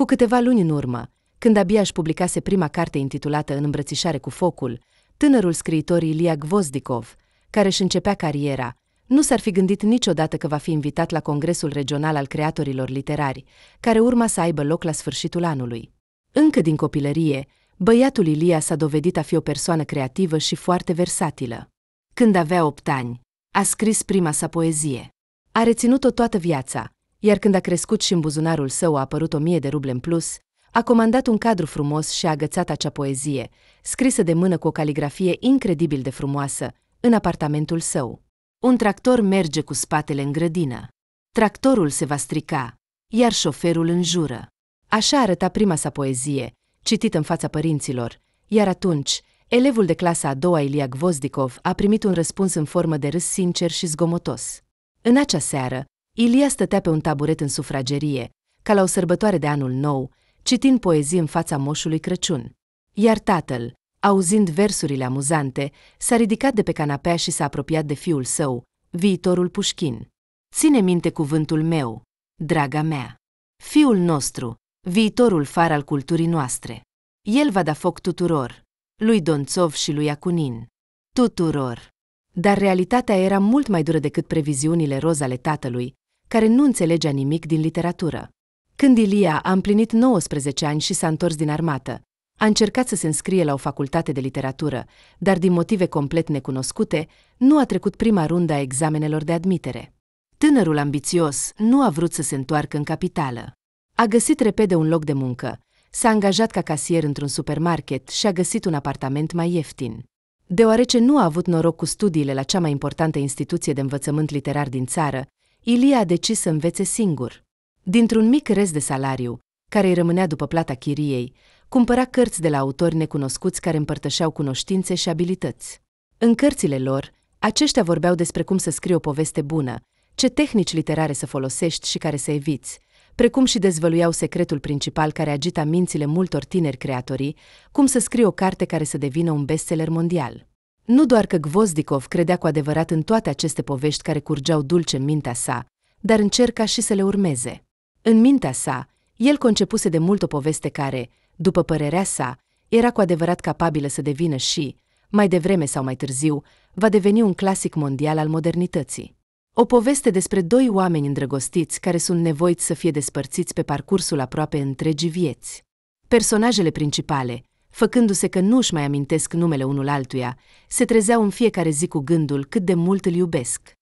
Cu câteva luni în urmă, când abia își publicase prima carte intitulată În îmbrățișare cu focul, tânărul scriitor Ilia Gvozdikov, care își începea cariera, nu s-ar fi gândit niciodată că va fi invitat la Congresul Regional al Creatorilor Literari, care urma să aibă loc la sfârșitul anului. Încă din copilărie, băiatul Ilia s-a dovedit a fi o persoană creativă și foarte versatilă. Când avea opt ani, a scris prima sa poezie. A reținut-o toată viața, iar când a crescut și în buzunarul său a apărut o mie de ruble în plus, a comandat un cadru frumos și a agățat acea poezie, scrisă de mână cu o caligrafie incredibil de frumoasă, în apartamentul său. Un tractor merge cu spatele în grădină. Tractorul se va strica, iar șoferul înjură. Așa arăta prima sa poezie, citită în fața părinților, iar atunci, elevul de clasa a doua Ilia Gvozdikov a primit un răspuns în formă de râs sincer și zgomotos. În acea seară, Ilia stătea pe un taburet în sufragerie, ca la o sărbătoare de anul nou, citind poezii în fața moșului Crăciun. Iar tatăl, auzind versurile amuzante, s-a ridicat de pe canapea și s-a apropiat de fiul său, viitorul Pușkin. Ține minte cuvântul meu, draga mea, fiul nostru, viitorul far al culturii noastre. El va da foc tuturor, lui Donțov și lui Acunin. Tuturor! Dar realitatea era mult mai dură decât previziunile roz ale tatălui, care nu înțelegea nimic din literatură. Când Ilia a împlinit 19 ani și s-a întors din armată, a încercat să se înscrie la o facultate de literatură, dar din motive complet necunoscute, nu a trecut prima rundă a examenelor de admitere. Tânărul ambițios nu a vrut să se întoarcă în capitală. A găsit repede un loc de muncă, s-a angajat ca casier într-un supermarket și a găsit un apartament mai ieftin. Deoarece nu a avut noroc cu studiile la cea mai importantă instituție de învățământ literar din țară, Ilie a decis să învețe singur. Dintr-un mic rez de salariu, care îi rămânea după plata chiriei, cumpăra cărți de la autori necunoscuți care împărtășeau cunoștințe și abilități. În cărțile lor, aceștia vorbeau despre cum să scrii o poveste bună, ce tehnici literare să folosești și care să eviți, precum și dezvăluiau secretul principal care agita mințile multor tineri creatorii, cum să scrii o carte care să devină un bestseller mondial. Nu doar că Gvozdikov credea cu adevărat în toate aceste povești care curgeau dulce în mintea sa, dar încerca și să le urmeze. În mintea sa, el concepuse de mult o poveste care, după părerea sa, era cu adevărat capabilă să devină și, mai devreme sau mai târziu, va deveni un clasic mondial al modernității. O poveste despre doi oameni îndrăgostiți care sunt nevoiți să fie despărțiți pe parcursul aproape întregii vieți. Personajele principale, făcându-se că nu-și mai amintesc numele unul altuia, se trezeau în fiecare zi cu gândul cât de mult îl iubesc.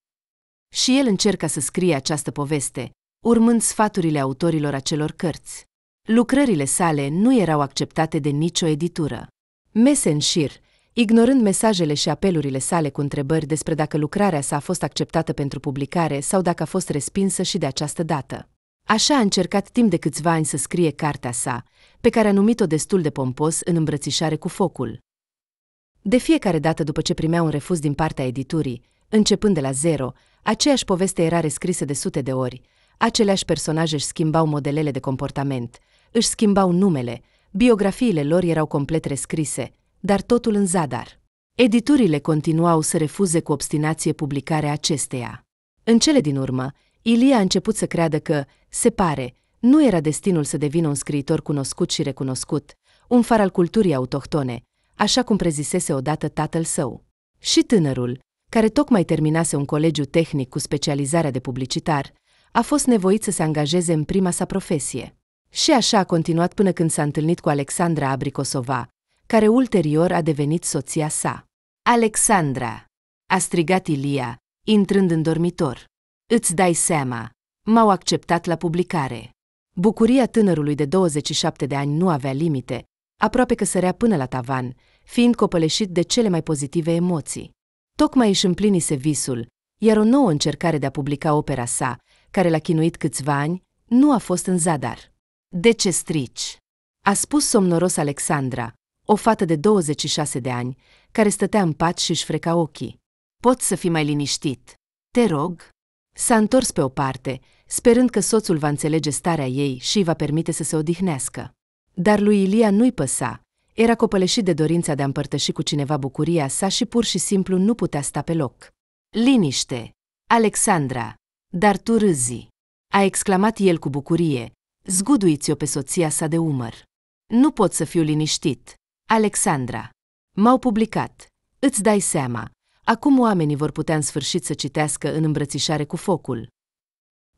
Și el încerca să scrie această poveste, urmând sfaturile autorilor acelor cărți. Lucrările sale nu erau acceptate de nicio editură. Messenshir, ignorând mesajele și apelurile sale cu întrebări despre dacă lucrarea sa a fost acceptată pentru publicare sau dacă a fost respinsă și de această dată. Așa a încercat timp de câțiva ani să scrie cartea sa, pe care a numit-o destul de pompos în îmbrățișare cu focul. De fiecare dată după ce primea un refuz din partea editurii, începând de la zero, aceeași poveste era rescrisă de sute de ori, aceleași personaje își schimbau modelele de comportament, își schimbau numele, biografiile lor erau complet rescrise, dar totul în zadar. Editurile continuau să refuze cu obstinație publicarea acesteia. În cele din urmă, Ilia a început să creadă că, se pare, nu era destinul să devină un scriitor cunoscut și recunoscut, un far al culturii autohtone, așa cum prezisese odată tatăl său. Și tânărul, care tocmai terminase un colegiu tehnic cu specializarea de publicitar, a fost nevoit să se angajeze în prima sa profesie. Și așa a continuat până când s-a întâlnit cu Alexandra Abricosova, care ulterior a devenit soția sa. Alexandra, a strigat Ilia, intrând în dormitor. Îți dai seama, m-au acceptat la publicare. Bucuria tânărului de 27 de ani nu avea limite, aproape că sărea până la tavan, fiind copăleșit de cele mai pozitive emoții. Tocmai își împlinise visul, iar o nouă încercare de a publica opera sa, care l-a chinuit câțiva ani, nu a fost în zadar. De ce strici? A spus somnoros Alexandra, o fată de 26 de ani, care stătea în pat și își freca ochii. Poți să fii mai liniștit. Te rog? S-a întors pe o parte, sperând că soțul va înțelege starea ei și îi va permite să se odihnească. Dar lui Ilia nu-i păsa, era copăleșit de dorința de a împărtăși cu cineva bucuria sa și pur și simplu nu putea sta pe loc. Liniște! Alexandra! Dar tu râzi! A exclamat el cu bucurie, zguduiți-o pe soția sa de umăr. Nu pot să fiu liniștit. Alexandra! M-au publicat. Îți dai seama, Acum oamenii vor putea în sfârșit să citească în îmbrățișare cu focul.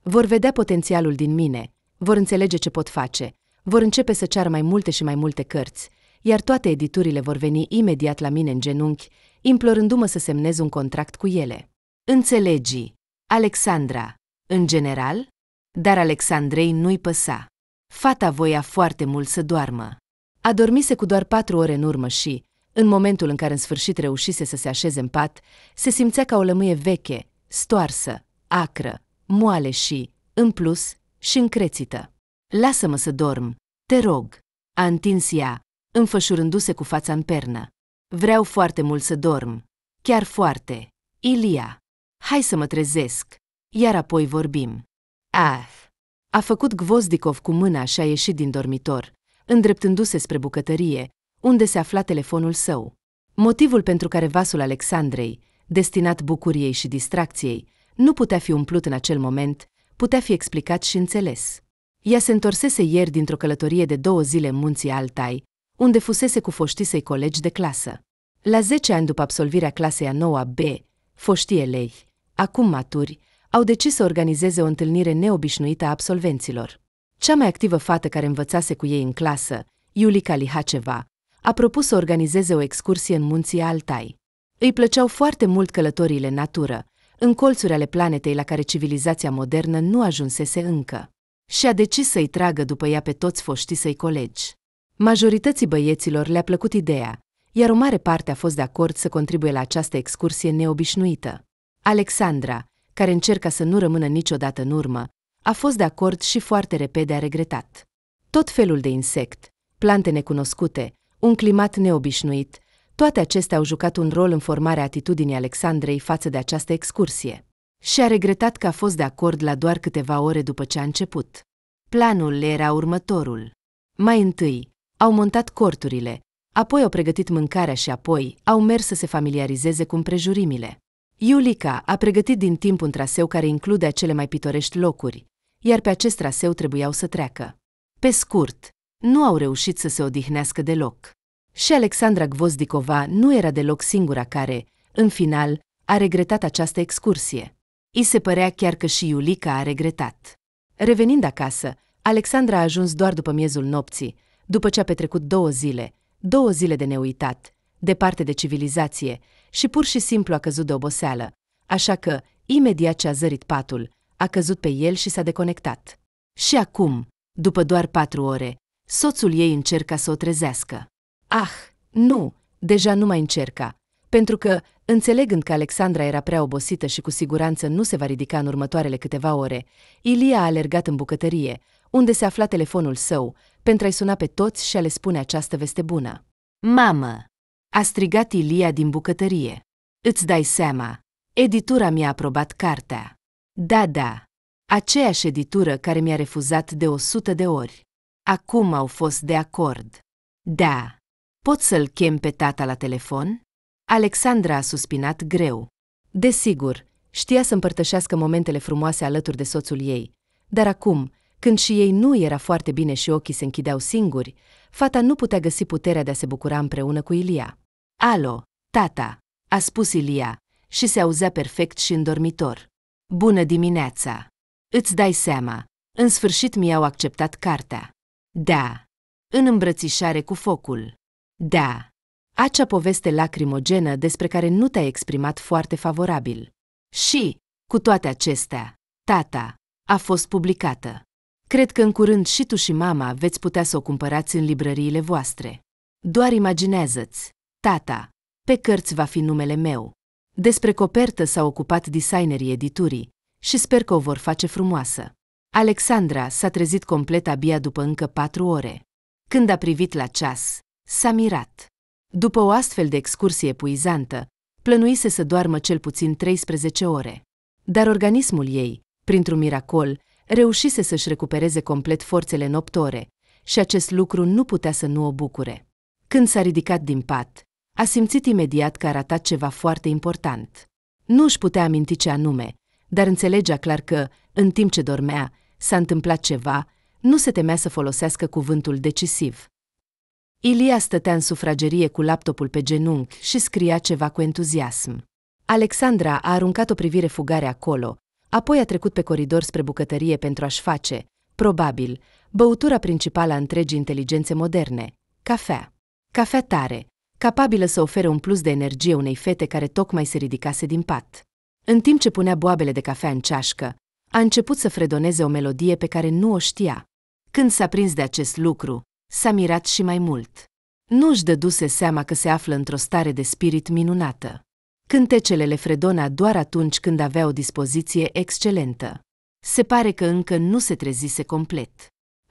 Vor vedea potențialul din mine, vor înțelege ce pot face, vor începe să ceară mai multe și mai multe cărți, iar toate editurile vor veni imediat la mine în genunchi, implorându-mă să semnez un contract cu ele. Înțelegi, Alexandra, în general, dar Alexandrei nu-i păsa. Fata voia foarte mult să doarmă. Adormise cu doar patru ore în urmă și, în momentul în care în sfârșit reușise să se așeze în pat, se simțea ca o lămâie veche, stoarsă, acră, moale și, în plus, și încrețită. Lasă-mă să dorm, te rog, a întins ea, înfășurându-se cu fața în pernă. Vreau foarte mult să dorm, chiar foarte. Ilia, hai să mă trezesc, iar apoi vorbim. Ah! A făcut Gvozdikov cu mâna și a ieșit din dormitor, îndreptându-se spre bucătărie, unde se afla telefonul său. Motivul pentru care vasul Alexandrei, destinat bucuriei și distracției, nu putea fi umplut în acel moment, putea fi explicat și înțeles. Ea se întorsese ieri dintr-o călătorie de două zile în munții Altai, unde fusese cu foștii săi colegi de clasă. La 10 ani după absolvirea clasei a 9 B, foștii elei, acum maturi, au decis să organizeze o întâlnire neobișnuită a absolvenților. Cea mai activă fată care învățase cu ei în clasă, Iulica Lihaceva, a propus să organizeze o excursie în munții Altai. Îi plăceau foarte mult călătorile în natură, în colțuri ale planetei la care civilizația modernă nu ajunsese încă. Și a decis să-i tragă după ea pe toți foștii săi colegi. Majorității băieților le-a plăcut ideea, iar o mare parte a fost de acord să contribuie la această excursie neobișnuită. Alexandra, care încerca să nu rămână niciodată în urmă, a fost de acord și foarte repede a regretat. Tot felul de insect, plante necunoscute, un climat neobișnuit, toate acestea au jucat un rol în formarea atitudinii Alexandrei față de această excursie. Și a regretat că a fost de acord la doar câteva ore după ce a început. Planul le era următorul. Mai întâi, au montat corturile, apoi au pregătit mâncarea și apoi au mers să se familiarizeze cu împrejurimile. Iulica a pregătit din timp un traseu care include cele mai pitorești locuri, iar pe acest traseu trebuiau să treacă. Pe scurt, nu au reușit să se odihnească deloc. Și Alexandra Gvozdicova nu era deloc singura care, în final, a regretat această excursie. I se părea chiar că și Iulica a regretat. Revenind acasă, Alexandra a ajuns doar după miezul nopții, după ce a petrecut două zile, două zile de neuitat, departe de civilizație și pur și simplu a căzut de oboseală, așa că, imediat ce a zărit patul, a căzut pe el și s-a deconectat. Și acum, după doar patru ore, Soțul ei încerca să o trezească. Ah, nu, deja nu mai încerca, pentru că, înțelegând că Alexandra era prea obosită și cu siguranță nu se va ridica în următoarele câteva ore, Ilia a alergat în bucătărie, unde se afla telefonul său, pentru a-i suna pe toți și a le spune această veste bună. Mamă! A strigat Ilia din bucătărie. Îți dai seama, editura mi-a aprobat cartea. Da, da, aceeași editură care mi-a refuzat de o sută de ori. Acum au fost de acord. Da. Pot să-l chem pe tata la telefon? Alexandra a suspinat greu. Desigur, știa să împărtășească momentele frumoase alături de soțul ei, dar acum, când și ei nu era foarte bine și ochii se închideau singuri, fata nu putea găsi puterea de a se bucura împreună cu Ilia. Alo, tata, a spus Ilia, și se auzea perfect și în dormitor. Bună dimineața! Îți dai seama, în sfârșit mi-au acceptat cartea. Da. În îmbrățișare cu focul. Da. Acea poveste lacrimogenă despre care nu te-ai exprimat foarte favorabil. Și, cu toate acestea, tata a fost publicată. Cred că în curând și tu și mama veți putea să o cumpărați în librăriile voastre. Doar imaginează-ți, tata, pe cărți va fi numele meu. Despre copertă s-au ocupat designerii editurii și sper că o vor face frumoasă. Alexandra s-a trezit complet abia după încă patru ore. Când a privit la ceas, s-a mirat. După o astfel de excursie puizantă, plănuise să doarmă cel puțin 13 ore. Dar organismul ei, printr-un miracol, reușise să-și recupereze complet forțele în 8 ore și acest lucru nu putea să nu o bucure. Când s-a ridicat din pat, a simțit imediat că a ratat ceva foarte important. Nu își putea aminti ce anume, dar înțelegea clar că, în timp ce dormea, s-a întâmplat ceva, nu se temea să folosească cuvântul decisiv. Ilia stătea în sufragerie cu laptopul pe genunchi și scria ceva cu entuziasm. Alexandra a aruncat o privire fugare acolo, apoi a trecut pe coridor spre bucătărie pentru a-și face, probabil, băutura principală a întregii inteligențe moderne, cafea. Cafea tare, capabilă să ofere un plus de energie unei fete care tocmai se ridicase din pat. În timp ce punea boabele de cafea în ceașcă, a început să fredoneze o melodie pe care nu o știa. Când s-a prins de acest lucru, s-a mirat și mai mult. Nu își dăduse seama că se află într-o stare de spirit minunată. Cântecele le fredona doar atunci când avea o dispoziție excelentă. Se pare că încă nu se trezise complet.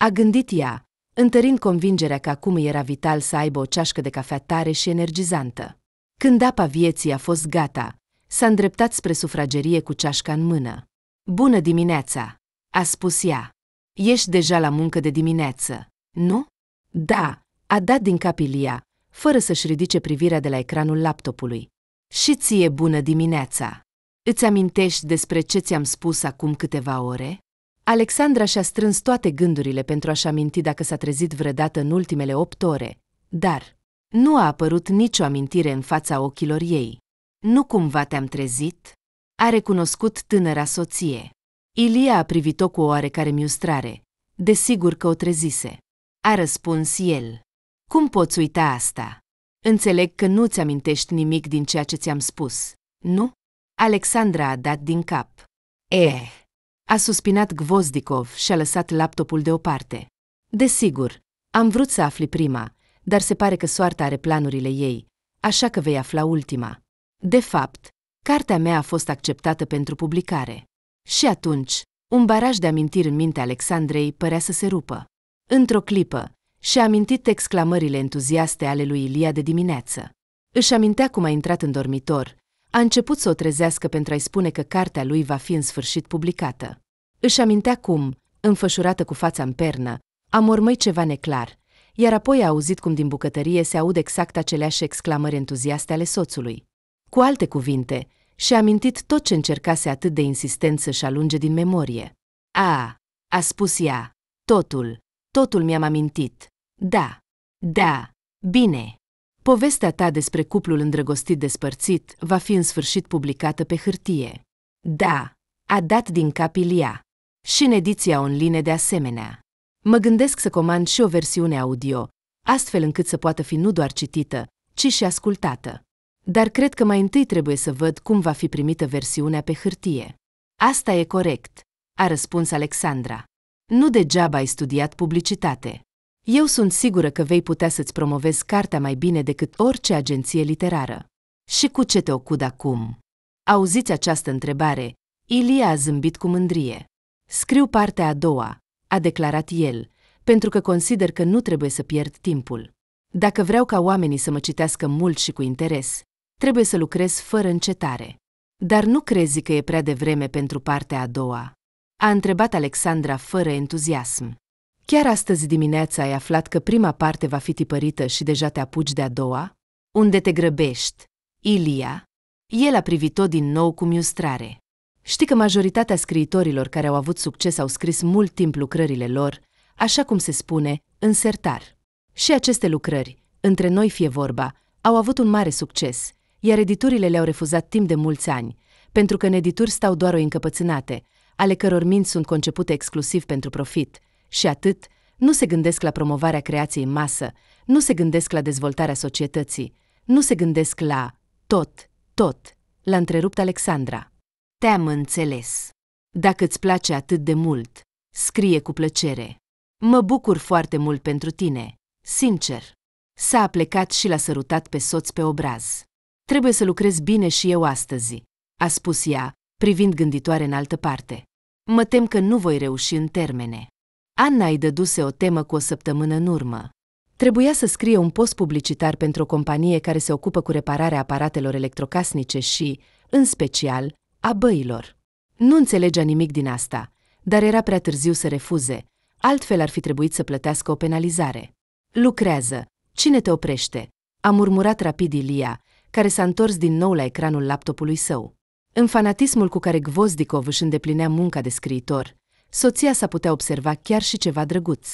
A gândit ea, întărind convingerea că acum era vital să aibă o ceașcă de cafea tare și energizantă. Când apa vieții a fost gata, s-a îndreptat spre sufragerie cu ceașca în mână. Bună dimineața! A spus ea. Ești deja la muncă de dimineață, nu? Da, a dat din cap Ilia, fără să-și ridice privirea de la ecranul laptopului. Și ție bună dimineața! Îți amintești despre ce ți-am spus acum câteva ore? Alexandra și-a strâns toate gândurile pentru a-și aminti dacă s-a trezit vreodată în ultimele opt ore, dar nu a apărut nicio amintire în fața ochilor ei. Nu cumva te-am trezit? a recunoscut tânăra soție. Ilia a privit-o cu oarecare miustrare. Desigur că o trezise. A răspuns el. Cum poți uita asta? Înțeleg că nu-ți amintești nimic din ceea ce ți-am spus, nu? Alexandra a dat din cap. Eh! A suspinat Gvozdikov și a lăsat laptopul deoparte. Desigur, am vrut să afli prima, dar se pare că soarta are planurile ei, așa că vei afla ultima. De fapt, Cartea mea a fost acceptată pentru publicare. Și atunci, un baraj de amintiri în mintea Alexandrei părea să se rupă. Într-o clipă, și-a amintit exclamările entuziaste ale lui Ilia de dimineață. Își amintea cum a intrat în dormitor, a început să o trezească pentru a-i spune că cartea lui va fi în sfârșit publicată. Își amintea cum, înfășurată cu fața în pernă, a mormăit ceva neclar, iar apoi a auzit cum din bucătărie se aud exact aceleași exclamări entuziaste ale soțului. Cu alte cuvinte, și-a amintit tot ce încercase atât de insistent să-și alunge din memorie. A, a spus ea, totul, totul mi-am amintit. Da, da, bine. Povestea ta despre cuplul îndrăgostit despărțit va fi în sfârșit publicată pe hârtie. Da, a dat din cap Ilia. Și în ediția online de asemenea. Mă gândesc să comand și o versiune audio, astfel încât să poată fi nu doar citită, ci și ascultată dar cred că mai întâi trebuie să văd cum va fi primită versiunea pe hârtie. Asta e corect, a răspuns Alexandra. Nu degeaba ai studiat publicitate. Eu sunt sigură că vei putea să-ți promovezi cartea mai bine decât orice agenție literară. Și cu ce te ocud acum? Auziți această întrebare, Ilia a zâmbit cu mândrie. Scriu partea a doua, a declarat el, pentru că consider că nu trebuie să pierd timpul. Dacă vreau ca oamenii să mă citească mult și cu interes, trebuie să lucrez fără încetare. Dar nu crezi că e prea devreme pentru partea a doua? A întrebat Alexandra fără entuziasm. Chiar astăzi dimineața ai aflat că prima parte va fi tipărită și deja te apuci de a doua? Unde te grăbești? Ilia? El a privit-o din nou cu miustrare. Știi că majoritatea scriitorilor care au avut succes au scris mult timp lucrările lor, așa cum se spune, în sertar. Și aceste lucrări, între noi fie vorba, au avut un mare succes, iar editurile le-au refuzat timp de mulți ani, pentru că în edituri stau doar o încăpățânate, ale căror minți sunt concepute exclusiv pentru profit, și atât, nu se gândesc la promovarea creației în masă, nu se gândesc la dezvoltarea societății, nu se gândesc la tot, tot, l-a întrerupt Alexandra. Te-am înțeles. Dacă îți place atât de mult, scrie cu plăcere. Mă bucur foarte mult pentru tine, sincer. S-a plecat și l-a sărutat pe soț pe obraz. Trebuie să lucrez bine și eu astăzi, a spus ea, privind gânditoare în altă parte. Mă tem că nu voi reuși în termene. Anna îi dăduse o temă cu o săptămână în urmă. Trebuia să scrie un post publicitar pentru o companie care se ocupă cu repararea aparatelor electrocasnice și, în special, a băilor. Nu înțelegea nimic din asta, dar era prea târziu să refuze, altfel ar fi trebuit să plătească o penalizare. Lucrează, cine te oprește? A murmurat rapid Ilia, care s-a întors din nou la ecranul laptopului său. În fanatismul cu care Gvozdikov își îndeplinea munca de scriitor, soția sa putea observa chiar și ceva drăguț.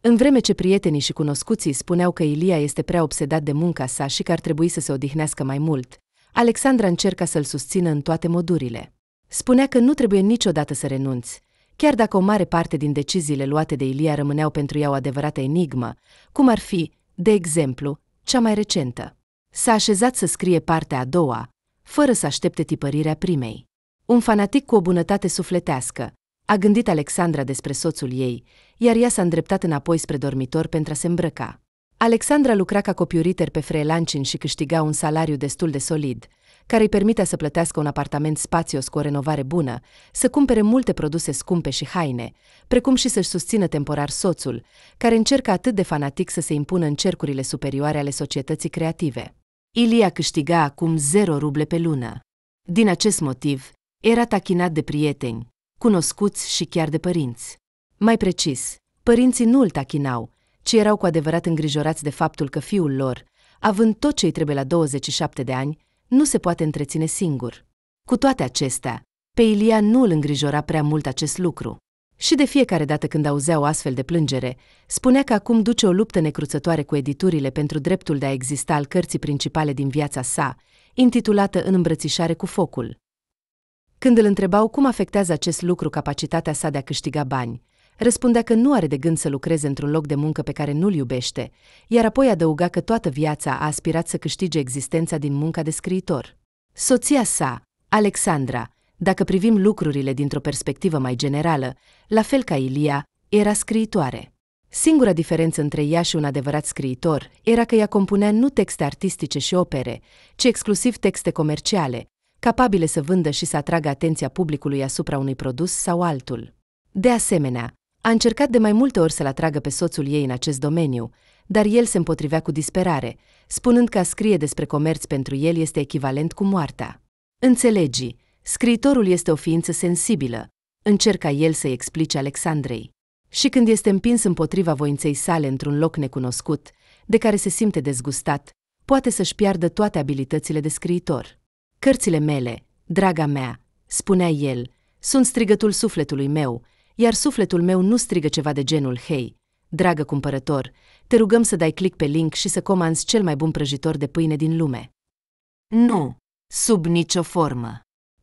În vreme ce prietenii și cunoscuții spuneau că Ilia este prea obsedat de munca sa și că ar trebui să se odihnească mai mult, Alexandra încerca să-l susțină în toate modurile. Spunea că nu trebuie niciodată să renunți, chiar dacă o mare parte din deciziile luate de Ilia rămâneau pentru ea o adevărată enigmă, cum ar fi, de exemplu, cea mai recentă s-a așezat să scrie partea a doua, fără să aștepte tipărirea primei. Un fanatic cu o bunătate sufletească, a gândit Alexandra despre soțul ei, iar ea s-a îndreptat înapoi spre dormitor pentru a se îmbrăca. Alexandra lucra ca copiuriter pe freelancing și câștiga un salariu destul de solid, care îi permitea să plătească un apartament spațios cu o renovare bună, să cumpere multe produse scumpe și haine, precum și să-și susțină temporar soțul, care încerca atât de fanatic să se impună în cercurile superioare ale societății creative. Ilia câștiga acum zero ruble pe lună. Din acest motiv, era tachinat de prieteni, cunoscuți și chiar de părinți. Mai precis, părinții nu îl tachinau, ci erau cu adevărat îngrijorați de faptul că fiul lor, având tot ce îi trebuie la 27 de ani, nu se poate întreține singur. Cu toate acestea, pe Ilia nu îl îngrijora prea mult acest lucru. Și de fiecare dată când auzea o astfel de plângere, spunea că acum duce o luptă necruțătoare cu editurile pentru dreptul de a exista al cărții principale din viața sa, intitulată În îmbrățișare cu focul. Când îl întrebau cum afectează acest lucru capacitatea sa de a câștiga bani, răspundea că nu are de gând să lucreze într-un loc de muncă pe care nu-l iubește, iar apoi adăuga că toată viața a aspirat să câștige existența din munca de scriitor. Soția sa, Alexandra, dacă privim lucrurile dintr-o perspectivă mai generală, la fel ca Ilia, era scriitoare. Singura diferență între ea și un adevărat scriitor era că ea compunea nu texte artistice și opere, ci exclusiv texte comerciale, capabile să vândă și să atragă atenția publicului asupra unui produs sau altul. De asemenea, a încercat de mai multe ori să-l atragă pe soțul ei în acest domeniu, dar el se împotrivea cu disperare, spunând că a scrie despre comerț pentru el este echivalent cu moartea. Înțelegi? Scriitorul este o ființă sensibilă, încerca el să-i explice Alexandrei. Și când este împins împotriva voinței sale într-un loc necunoscut, de care se simte dezgustat, poate să-și piardă toate abilitățile de scriitor. Cărțile mele, draga mea, spunea el, sunt strigătul sufletului meu, iar sufletul meu nu strigă ceva de genul Hei, dragă cumpărător, te rugăm să dai click pe link și să comanzi cel mai bun prăjitor de pâine din lume. Nu, sub nicio formă.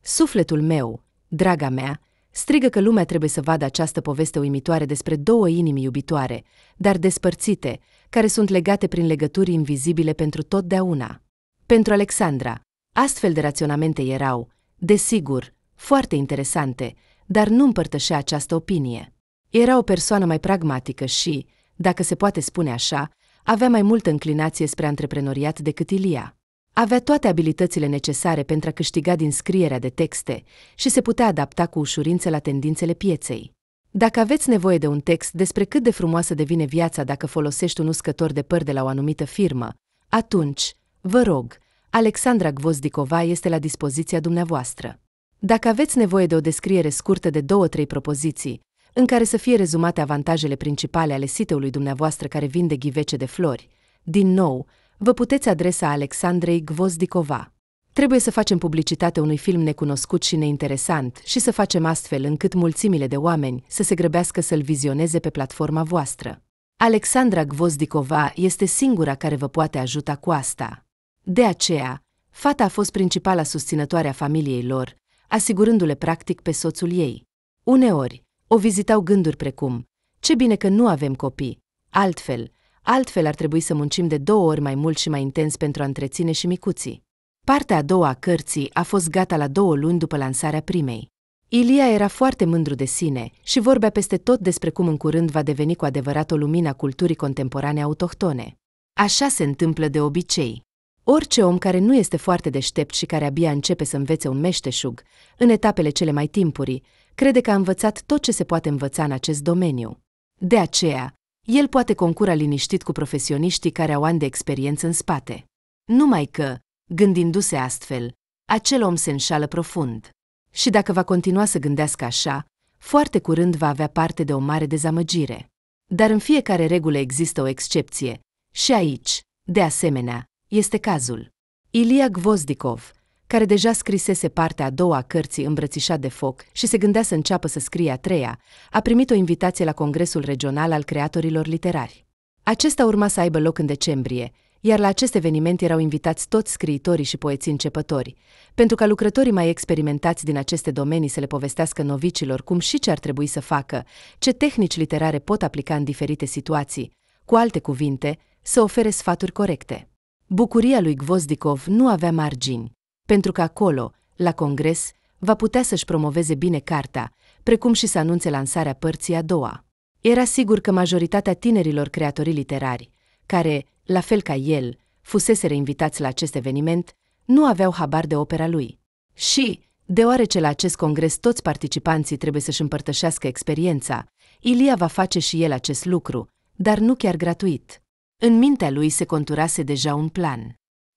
Sufletul meu, draga mea, strigă că lumea trebuie să vadă această poveste uimitoare despre două inimi iubitoare, dar despărțite, care sunt legate prin legături invizibile pentru totdeauna. Pentru Alexandra, astfel de raționamente erau, desigur, foarte interesante, dar nu împărtășea această opinie. Era o persoană mai pragmatică și, dacă se poate spune așa, avea mai multă înclinație spre antreprenoriat decât Ilia. Avea toate abilitățile necesare pentru a câștiga din scrierea de texte și se putea adapta cu ușurință la tendințele pieței. Dacă aveți nevoie de un text despre cât de frumoasă devine viața dacă folosești un uscător de păr de la o anumită firmă, atunci, vă rog, Alexandra Gvozdicova este la dispoziția dumneavoastră. Dacă aveți nevoie de o descriere scurtă de două-trei propoziții, în care să fie rezumate avantajele principale ale siteului dumneavoastră care vinde ghivece de flori, din nou, vă puteți adresa Alexandrei Gvozdicova. Trebuie să facem publicitate unui film necunoscut și neinteresant și să facem astfel încât mulțimile de oameni să se grăbească să-l vizioneze pe platforma voastră. Alexandra Gvozdicova este singura care vă poate ajuta cu asta. De aceea, fata a fost principala susținătoare a familiei lor, asigurându-le practic pe soțul ei. Uneori, o vizitau gânduri precum, ce bine că nu avem copii, altfel, altfel ar trebui să muncim de două ori mai mult și mai intens pentru a întreține și micuții. Partea a doua a cărții a fost gata la două luni după lansarea primei. Ilia era foarte mândru de sine și vorbea peste tot despre cum în curând va deveni cu adevărat o lumină a culturii contemporane autohtone. Așa se întâmplă de obicei. Orice om care nu este foarte deștept și care abia începe să învețe un meșteșug, în etapele cele mai timpurii, crede că a învățat tot ce se poate învăța în acest domeniu. De aceea, el poate concura liniștit cu profesioniștii care au ani de experiență în spate. Numai că, gândindu-se astfel, acel om se înșală profund. Și dacă va continua să gândească așa, foarte curând va avea parte de o mare dezamăgire. Dar în fiecare regulă există o excepție. Și aici, de asemenea, este cazul. Ilia Gvozdikov, care deja scrisese partea a doua a cărții Îmbrățișat de foc și se gândea să înceapă să scrie a treia, a primit o invitație la Congresul Regional al Creatorilor Literari. Acesta urma să aibă loc în decembrie, iar la acest eveniment erau invitați toți scriitorii și poeții începători, pentru ca lucrătorii mai experimentați din aceste domenii să le povestească novicilor cum și ce ar trebui să facă, ce tehnici literare pot aplica în diferite situații, cu alte cuvinte, să ofere sfaturi corecte. Bucuria lui Gvozdikov nu avea margini pentru că acolo, la congres, va putea să-și promoveze bine carta, precum și să anunțe lansarea părții a doua. Era sigur că majoritatea tinerilor creatorii literari, care, la fel ca el, fusese invitați la acest eveniment, nu aveau habar de opera lui. Și, deoarece la acest congres toți participanții trebuie să-și împărtășească experiența, Ilia va face și el acest lucru, dar nu chiar gratuit. În mintea lui se conturase deja un plan.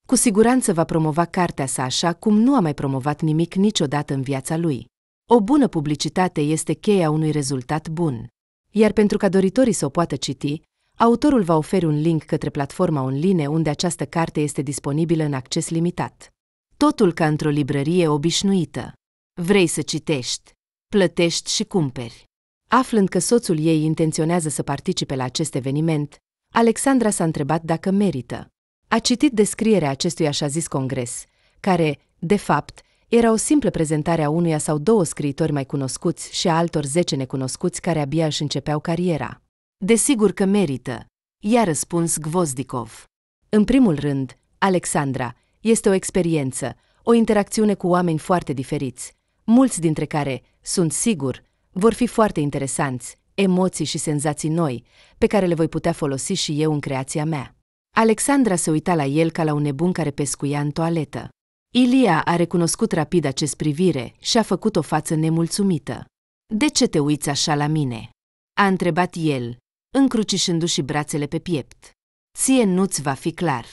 Cu siguranță va promova cartea sa așa cum nu a mai promovat nimic niciodată în viața lui. O bună publicitate este cheia unui rezultat bun. Iar pentru ca doritorii să o poată citi, autorul va oferi un link către platforma online unde această carte este disponibilă în acces limitat. Totul ca într-o librărie obișnuită. Vrei să citești, plătești și cumperi. Aflând că soțul ei intenționează să participe la acest eveniment, Alexandra s-a întrebat dacă merită. A citit descrierea acestui așa zis congres, care, de fapt, era o simplă prezentare a unuia sau două scriitori mai cunoscuți și a altor zece necunoscuți care abia își începeau cariera. Desigur că merită, i-a răspuns Gvozdikov. În primul rând, Alexandra, este o experiență, o interacțiune cu oameni foarte diferiți, mulți dintre care, sunt sigur, vor fi foarte interesanți, emoții și senzații noi, pe care le voi putea folosi și eu în creația mea. Alexandra se uita la el ca la un nebun care pescuia în toaletă. Ilia a recunoscut rapid acest privire și a făcut o față nemulțumită. De ce te uiți așa la mine?" a întrebat el, încrucișându-și brațele pe piept. Ție nu-ți va fi clar.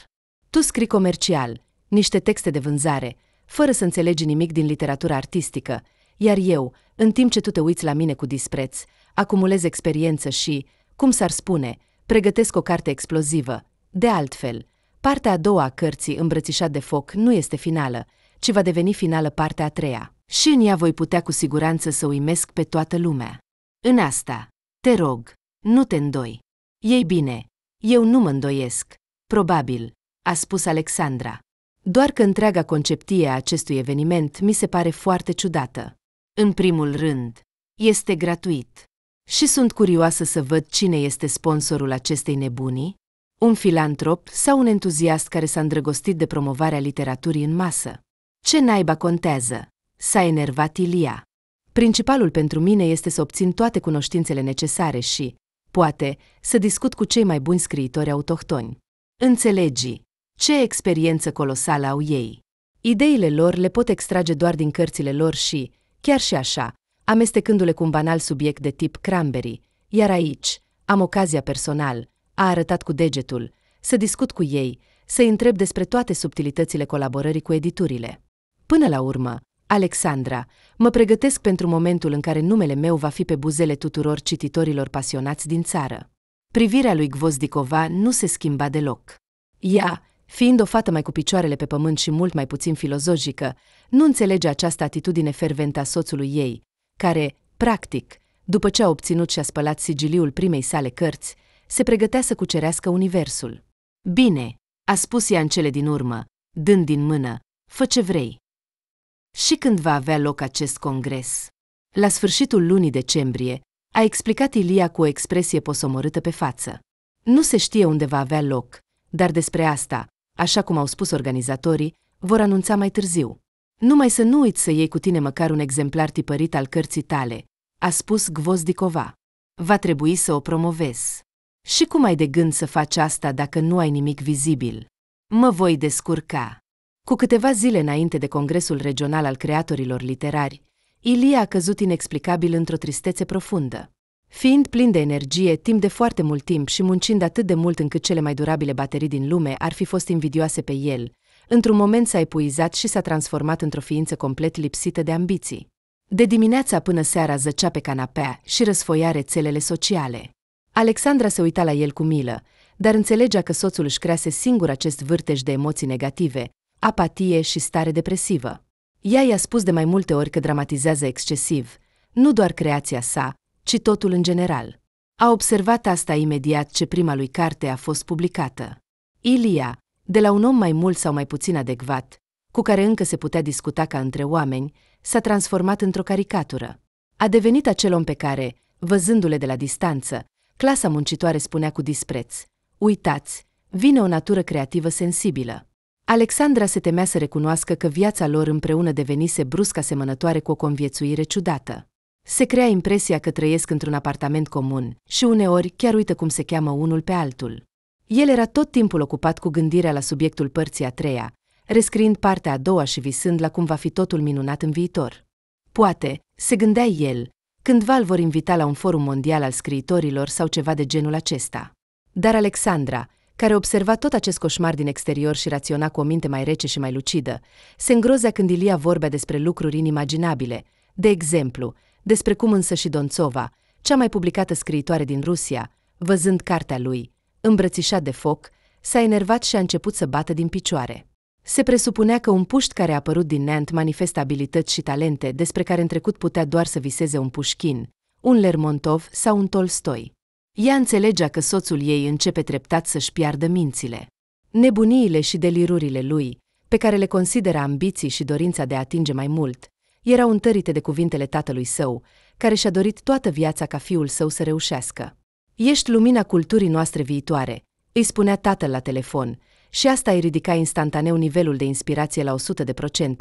Tu scrii comercial, niște texte de vânzare, fără să înțelegi nimic din literatura artistică, iar eu, în timp ce tu te uiți la mine cu dispreț, acumulez experiență și, cum s-ar spune, pregătesc o carte explozivă, de altfel, partea a doua a cărții Îmbrățișat de foc nu este finală, ci va deveni finală partea a treia. Și în ea voi putea cu siguranță să uimesc pe toată lumea. În asta, te rog, nu te îndoi. Ei bine, eu nu mă îndoiesc. Probabil, a spus Alexandra. Doar că întreaga conceptie a acestui eveniment mi se pare foarte ciudată. În primul rând, este gratuit. Și sunt curioasă să văd cine este sponsorul acestei nebunii, un filantrop sau un entuziast care s-a îndrăgostit de promovarea literaturii în masă. Ce naiba contează? S-a enervat Ilia. Principalul pentru mine este să obțin toate cunoștințele necesare și, poate, să discut cu cei mai buni scriitori autohtoni. Înțelegi ce experiență colosală au ei. Ideile lor le pot extrage doar din cărțile lor și, chiar și așa, amestecându-le cu un banal subiect de tip cranberry, iar aici am ocazia personal a arătat cu degetul, să discut cu ei, să-i întreb despre toate subtilitățile colaborării cu editurile. Până la urmă, Alexandra, mă pregătesc pentru momentul în care numele meu va fi pe buzele tuturor cititorilor pasionați din țară. Privirea lui Gvozdicova nu se schimba deloc. Ea, fiind o fată mai cu picioarele pe pământ și mult mai puțin filozofică, nu înțelege această atitudine ferventă a soțului ei, care, practic, după ce a obținut și a spălat sigiliul primei sale cărți, se pregătea să cucerească universul. Bine, a spus ea în cele din urmă, dând din mână, fă ce vrei. Și când va avea loc acest congres? La sfârșitul lunii decembrie, a explicat Ilia cu o expresie posomorâtă pe față. Nu se știe unde va avea loc, dar despre asta, așa cum au spus organizatorii, vor anunța mai târziu. Numai să nu uiți să iei cu tine măcar un exemplar tipărit al cărții tale, a spus Gvozdicova. Va trebui să o promovezi. Și cum ai de gând să faci asta dacă nu ai nimic vizibil? Mă voi descurca. Cu câteva zile înainte de Congresul Regional al Creatorilor Literari, Ilie a căzut inexplicabil într-o tristețe profundă. Fiind plin de energie timp de foarte mult timp și muncind atât de mult încât cele mai durabile baterii din lume ar fi fost invidioase pe el, într-un moment s-a epuizat și s-a transformat într-o ființă complet lipsită de ambiții. De dimineața până seara zăcea pe canapea și răsfoia rețelele sociale. Alexandra se uita la el cu milă, dar înțelegea că soțul își crease singur acest vârtej de emoții negative, apatie și stare depresivă. Ea i-a spus de mai multe ori că dramatizează excesiv, nu doar creația sa, ci totul în general. A observat asta imediat ce prima lui carte a fost publicată. Ilia, de la un om mai mult sau mai puțin adecvat, cu care încă se putea discuta ca între oameni, s-a transformat într-o caricatură. A devenit acel om pe care, văzându-le de la distanță, Clasa muncitoare spunea cu dispreț, uitați, vine o natură creativă sensibilă. Alexandra se temea să recunoască că viața lor împreună devenise brusc asemănătoare cu o conviețuire ciudată. Se crea impresia că trăiesc într-un apartament comun și uneori chiar uită cum se cheamă unul pe altul. El era tot timpul ocupat cu gândirea la subiectul părții a treia, rescriind partea a doua și visând la cum va fi totul minunat în viitor. Poate, se gândea el, Cândva îl vor invita la un forum mondial al scriitorilor sau ceva de genul acesta. Dar Alexandra, care observa tot acest coșmar din exterior și raționa cu o minte mai rece și mai lucidă, se îngrozea când Ilia vorbea despre lucruri inimaginabile, de exemplu, despre cum însă și Donțova, cea mai publicată scriitoare din Rusia, văzând cartea lui, îmbrățișat de foc, s-a enervat și a început să bată din picioare. Se presupunea că un puști care a apărut din neant manifestă abilități și talente despre care în trecut putea doar să viseze un pușchin, un Lermontov sau un Tolstoi. Ea înțelegea că soțul ei începe treptat să-și piardă mințile. Nebuniile și delirurile lui, pe care le considera ambiții și dorința de a atinge mai mult, erau întărite de cuvintele tatălui său, care și-a dorit toată viața ca fiul său să reușească. Ești lumina culturii noastre viitoare, îi spunea tatăl la telefon, și asta îi ridica instantaneu nivelul de inspirație la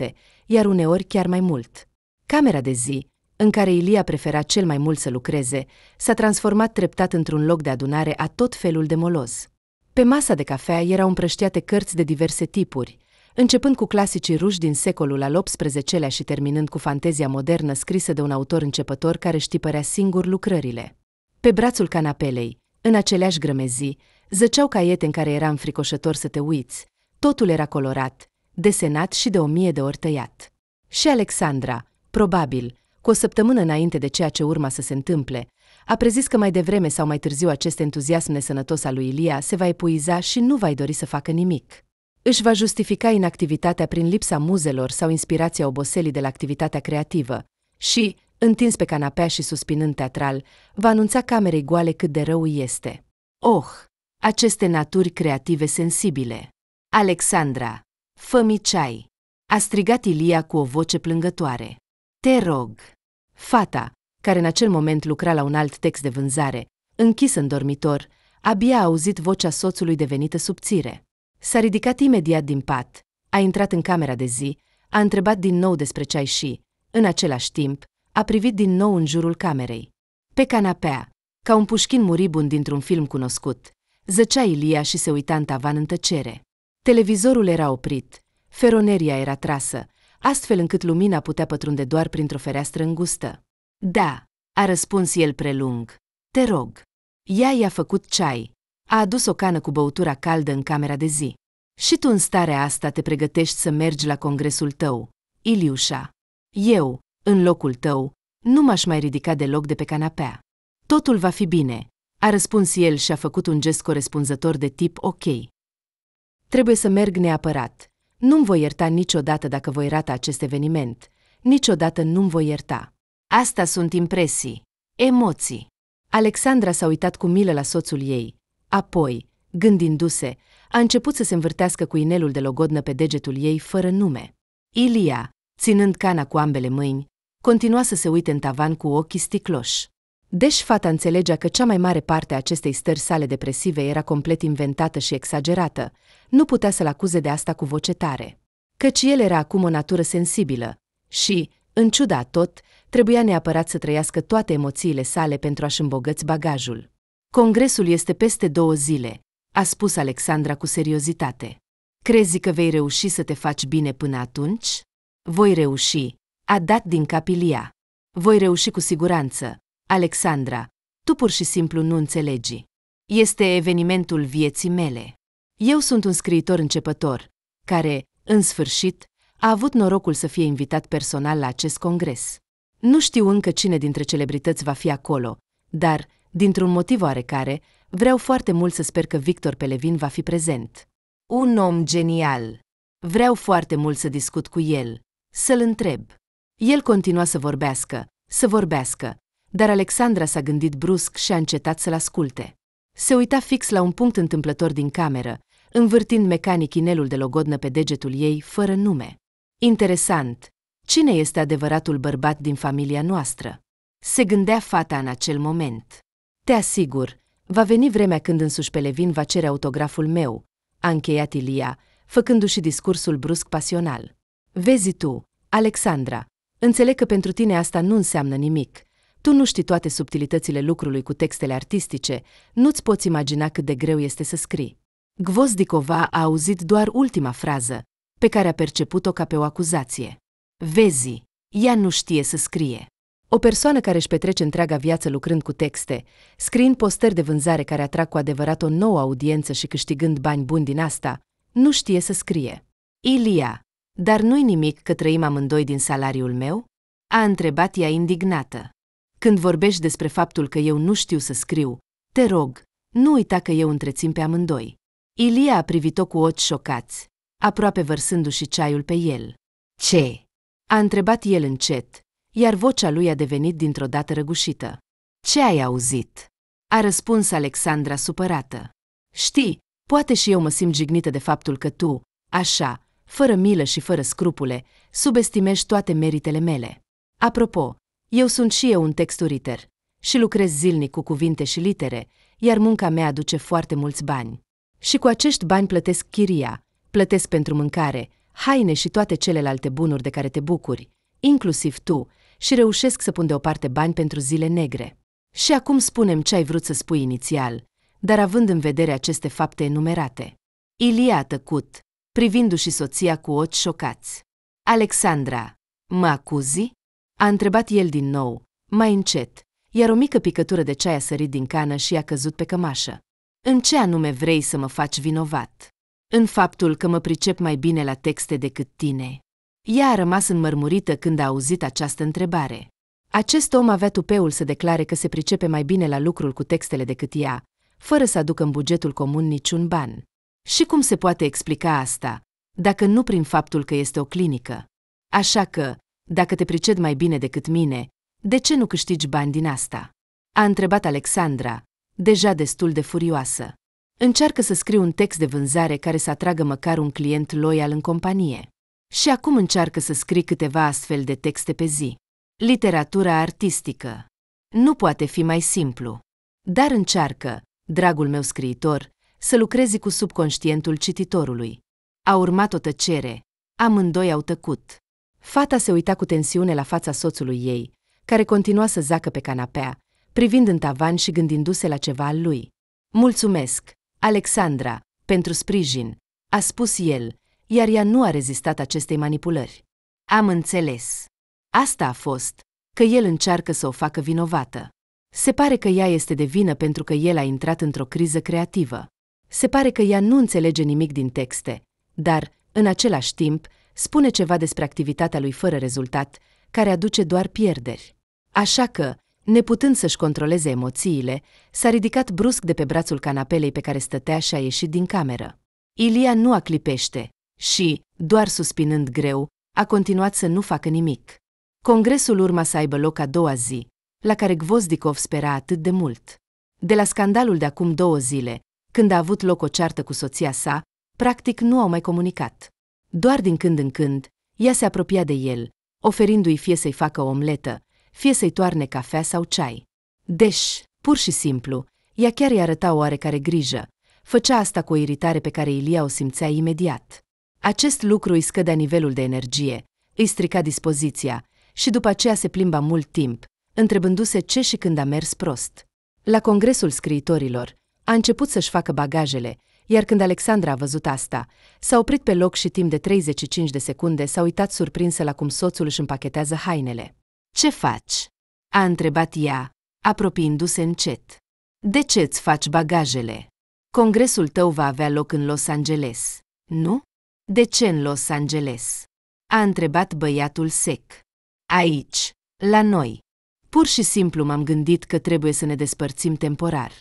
100%, iar uneori chiar mai mult. Camera de zi, în care Ilia prefera cel mai mult să lucreze, s-a transformat treptat într-un loc de adunare a tot felul de moloz. Pe masa de cafea erau împrăștiate cărți de diverse tipuri, începând cu clasicii ruși din secolul al XVIII-lea și terminând cu fantezia modernă scrisă de un autor începător care știpărea singur lucrările. Pe brațul canapelei, în aceleași grămezi, zăceau caiete în care era înfricoșător să te uiți, totul era colorat, desenat și de o mie de ori tăiat. Și Alexandra, probabil, cu o săptămână înainte de ceea ce urma să se întâmple, a prezis că mai devreme sau mai târziu acest entuziasm nesănătos al lui Ilia se va epuiza și nu va dori să facă nimic. Își va justifica inactivitatea prin lipsa muzelor sau inspirația oboselii de la activitatea creativă și, întins pe canapea și suspinând teatral, va anunța camerei goale cât de rău este. Oh, aceste naturi creative sensibile. Alexandra, fă ceai, a strigat Ilia cu o voce plângătoare. Te rog! Fata, care în acel moment lucra la un alt text de vânzare, închis în dormitor, abia a auzit vocea soțului devenită subțire. S-a ridicat imediat din pat, a intrat în camera de zi, a întrebat din nou despre ceai și, în același timp, a privit din nou în jurul camerei. Pe canapea, ca un pușchin muribund dintr-un film cunoscut, Zăcea Ilia și se uita în tavan în tăcere. Televizorul era oprit, feroneria era trasă, astfel încât lumina putea pătrunde doar printr-o fereastră îngustă. Da, a răspuns el prelung. Te rog. Ea i-a făcut ceai. A adus o cană cu băutura caldă în camera de zi. Și tu în starea asta te pregătești să mergi la congresul tău, Iliușa. Eu, în locul tău, nu m-aș mai ridica deloc de pe canapea. Totul va fi bine, a răspuns el și a făcut un gest corespunzător de tip ok. Trebuie să merg neapărat. Nu-mi voi ierta niciodată dacă voi rata acest eveniment. Niciodată nu-mi voi ierta. Asta sunt impresii, emoții. Alexandra s-a uitat cu milă la soțul ei. Apoi, gândindu-se, a început să se învârtească cu inelul de logodnă pe degetul ei fără nume. Ilia, ținând cana cu ambele mâini, continua să se uite în tavan cu ochii sticloși. Deși fata înțelegea că cea mai mare parte a acestei stări sale depresive era complet inventată și exagerată, nu putea să-l acuze de asta cu voce tare. Căci el era acum o natură sensibilă și, în ciuda tot, trebuia neapărat să trăiască toate emoțiile sale pentru a-și îmbogăți bagajul. Congresul este peste două zile, a spus Alexandra cu seriozitate. Crezi că vei reuși să te faci bine până atunci? Voi reuși, a dat din cap Voi reuși cu siguranță, Alexandra, tu pur și simplu nu înțelegi. Este evenimentul vieții mele. Eu sunt un scriitor începător, care, în sfârșit, a avut norocul să fie invitat personal la acest congres. Nu știu încă cine dintre celebrități va fi acolo, dar, dintr-un motiv oarecare, vreau foarte mult să sper că Victor Pelevin va fi prezent. Un om genial. Vreau foarte mult să discut cu el, să-l întreb. El continua să vorbească, să vorbească, dar Alexandra s-a gândit brusc și a încetat să-l asculte. Se uita fix la un punct întâmplător din cameră, învârtind mecanic inelul de logodnă pe degetul ei, fără nume. Interesant, cine este adevăratul bărbat din familia noastră? Se gândea fata în acel moment. Te asigur, va veni vremea când însuși Pelevin va cere autograful meu, a încheiat Ilia, făcându-și discursul brusc pasional. Vezi tu, Alexandra, înțeleg că pentru tine asta nu înseamnă nimic, tu nu știi toate subtilitățile lucrului cu textele artistice, nu-ți poți imagina cât de greu este să scrii. Gvozdicova a auzit doar ultima frază, pe care a perceput-o ca pe o acuzație. Vezi, ea nu știe să scrie. O persoană care își petrece întreaga viață lucrând cu texte, scriind postări de vânzare care atrag cu adevărat o nouă audiență și câștigând bani buni din asta, nu știe să scrie. Ilia, dar nu-i nimic că trăim amândoi din salariul meu? A întrebat ea indignată. Când vorbești despre faptul că eu nu știu să scriu, te rog, nu uita că eu întrețin pe amândoi. Ilia a privit-o cu ochi șocați, aproape vărsându-și ceaiul pe el. Ce? A întrebat el încet, iar vocea lui a devenit dintr-o dată răgușită. Ce ai auzit? A răspuns Alexandra supărată. Știi, poate și eu mă simt jignită de faptul că tu, așa, fără milă și fără scrupule, subestimezi toate meritele mele. Apropo, eu sunt și eu un texturiter și lucrez zilnic cu cuvinte și litere, iar munca mea aduce foarte mulți bani. Și cu acești bani plătesc chiria, plătesc pentru mâncare, haine și toate celelalte bunuri de care te bucuri, inclusiv tu, și reușesc să pun deoparte bani pentru zile negre. Și acum spunem ce ai vrut să spui inițial, dar având în vedere aceste fapte enumerate. Ilia a tăcut, privindu-și soția cu ochi șocați. Alexandra, mă acuzi? A întrebat el din nou, mai încet, iar o mică picătură de ceai a sărit din cană și a căzut pe cămașă. În ce anume vrei să mă faci vinovat? În faptul că mă pricep mai bine la texte decât tine. Ea a rămas înmărmurită când a auzit această întrebare. Acest om avea tupeul să declare că se pricepe mai bine la lucrul cu textele decât ea, fără să aducă în bugetul comun niciun ban. Și cum se poate explica asta, dacă nu prin faptul că este o clinică? Așa că, dacă te pricep mai bine decât mine, de ce nu câștigi bani din asta? A întrebat Alexandra, deja destul de furioasă. Încearcă să scriu un text de vânzare care să atragă măcar un client loial în companie. Și acum încearcă să scrii câteva astfel de texte pe zi. Literatura artistică. Nu poate fi mai simplu. Dar încearcă, dragul meu scriitor, să lucrezi cu subconștientul cititorului. A urmat o tăcere. Amândoi au tăcut. Fata se uita cu tensiune la fața soțului ei, care continua să zacă pe canapea, privind în tavan și gândindu-se la ceva al lui. Mulțumesc, Alexandra, pentru sprijin, a spus el, iar ea nu a rezistat acestei manipulări. Am înțeles. Asta a fost, că el încearcă să o facă vinovată. Se pare că ea este de vină pentru că el a intrat într-o criză creativă. Se pare că ea nu înțelege nimic din texte, dar, în același timp, spune ceva despre activitatea lui fără rezultat, care aduce doar pierderi. Așa că, neputând să-și controleze emoțiile, s-a ridicat brusc de pe brațul canapelei pe care stătea și a ieșit din cameră. Ilia nu a clipește și, doar suspinând greu, a continuat să nu facă nimic. Congresul urma să aibă loc a doua zi, la care Gvozdikov spera atât de mult. De la scandalul de acum două zile, când a avut loc o ceartă cu soția sa, practic nu au mai comunicat. Doar din când în când, ea se apropia de el, oferindu-i fie să-i facă o omletă, fie să-i toarne cafea sau ceai. Deși, pur și simplu, ea chiar îi arăta oarecare grijă, făcea asta cu o iritare pe care Ilia o simțea imediat. Acest lucru îi scădea nivelul de energie, îi strica dispoziția și după aceea se plimba mult timp, întrebându-se ce și când a mers prost. La congresul scriitorilor, a început să-și facă bagajele iar când Alexandra a văzut asta, s-a oprit pe loc și timp de 35 de secunde s-a uitat surprinsă la cum soțul își împachetează hainele. Ce faci?" a întrebat ea, apropiindu-se încet. De ce îți faci bagajele? Congresul tău va avea loc în Los Angeles, nu? De ce în Los Angeles? A întrebat băiatul sec. Aici, la noi. Pur și simplu m-am gândit că trebuie să ne despărțim temporar.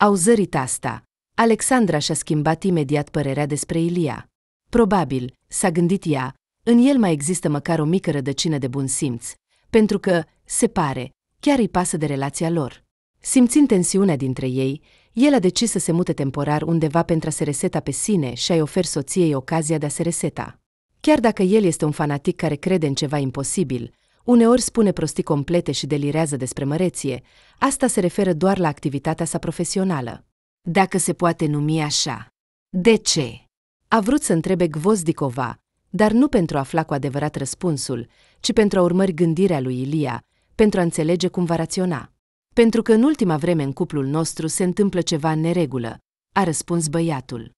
Au zărit asta, Alexandra și-a schimbat imediat părerea despre Ilia. Probabil, s-a gândit ea, în el mai există măcar o mică rădăcină de bun simț, pentru că, se pare, chiar îi pasă de relația lor. Simțind tensiunea dintre ei, el a decis să se mute temporar undeva pentru a se reseta pe sine și a-i ofer soției ocazia de a se reseta. Chiar dacă el este un fanatic care crede în ceva imposibil, uneori spune prostii complete și delirează despre măreție, asta se referă doar la activitatea sa profesională dacă se poate numi așa. De ce? A vrut să întrebe Gvozdicova, dar nu pentru a afla cu adevărat răspunsul, ci pentru a urmări gândirea lui Ilia, pentru a înțelege cum va raționa. Pentru că în ultima vreme în cuplul nostru se întâmplă ceva în neregulă, a răspuns băiatul.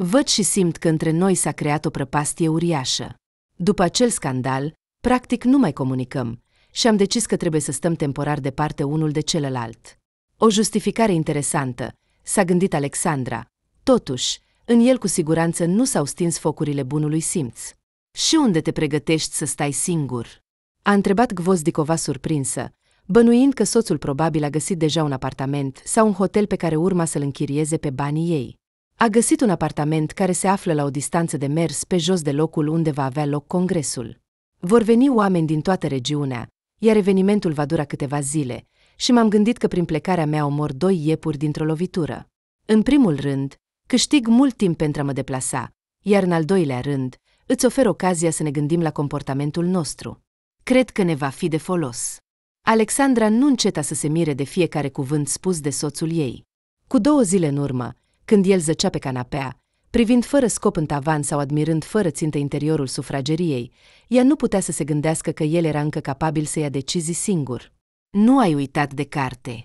Văd și simt că între noi s-a creat o prăpastie uriașă. După acel scandal, practic nu mai comunicăm și am decis că trebuie să stăm temporar departe unul de celălalt. O justificare interesantă, s-a gândit Alexandra. Totuși, în el cu siguranță nu s-au stins focurile bunului simț. Și unde te pregătești să stai singur? A întrebat Gvozdicova surprinsă, bănuind că soțul probabil a găsit deja un apartament sau un hotel pe care urma să-l închirieze pe banii ei. A găsit un apartament care se află la o distanță de mers pe jos de locul unde va avea loc congresul. Vor veni oameni din toată regiunea, iar evenimentul va dura câteva zile, și m-am gândit că prin plecarea mea omor doi iepuri dintr-o lovitură. În primul rând, câștig mult timp pentru a mă deplasa, iar în al doilea rând, îți ofer ocazia să ne gândim la comportamentul nostru. Cred că ne va fi de folos. Alexandra nu înceta să se mire de fiecare cuvânt spus de soțul ei. Cu două zile în urmă, când el zăcea pe canapea, privind fără scop în tavan sau admirând fără țintă interiorul sufrageriei, ea nu putea să se gândească că el era încă capabil să ia decizii singur. Nu ai uitat de carte?"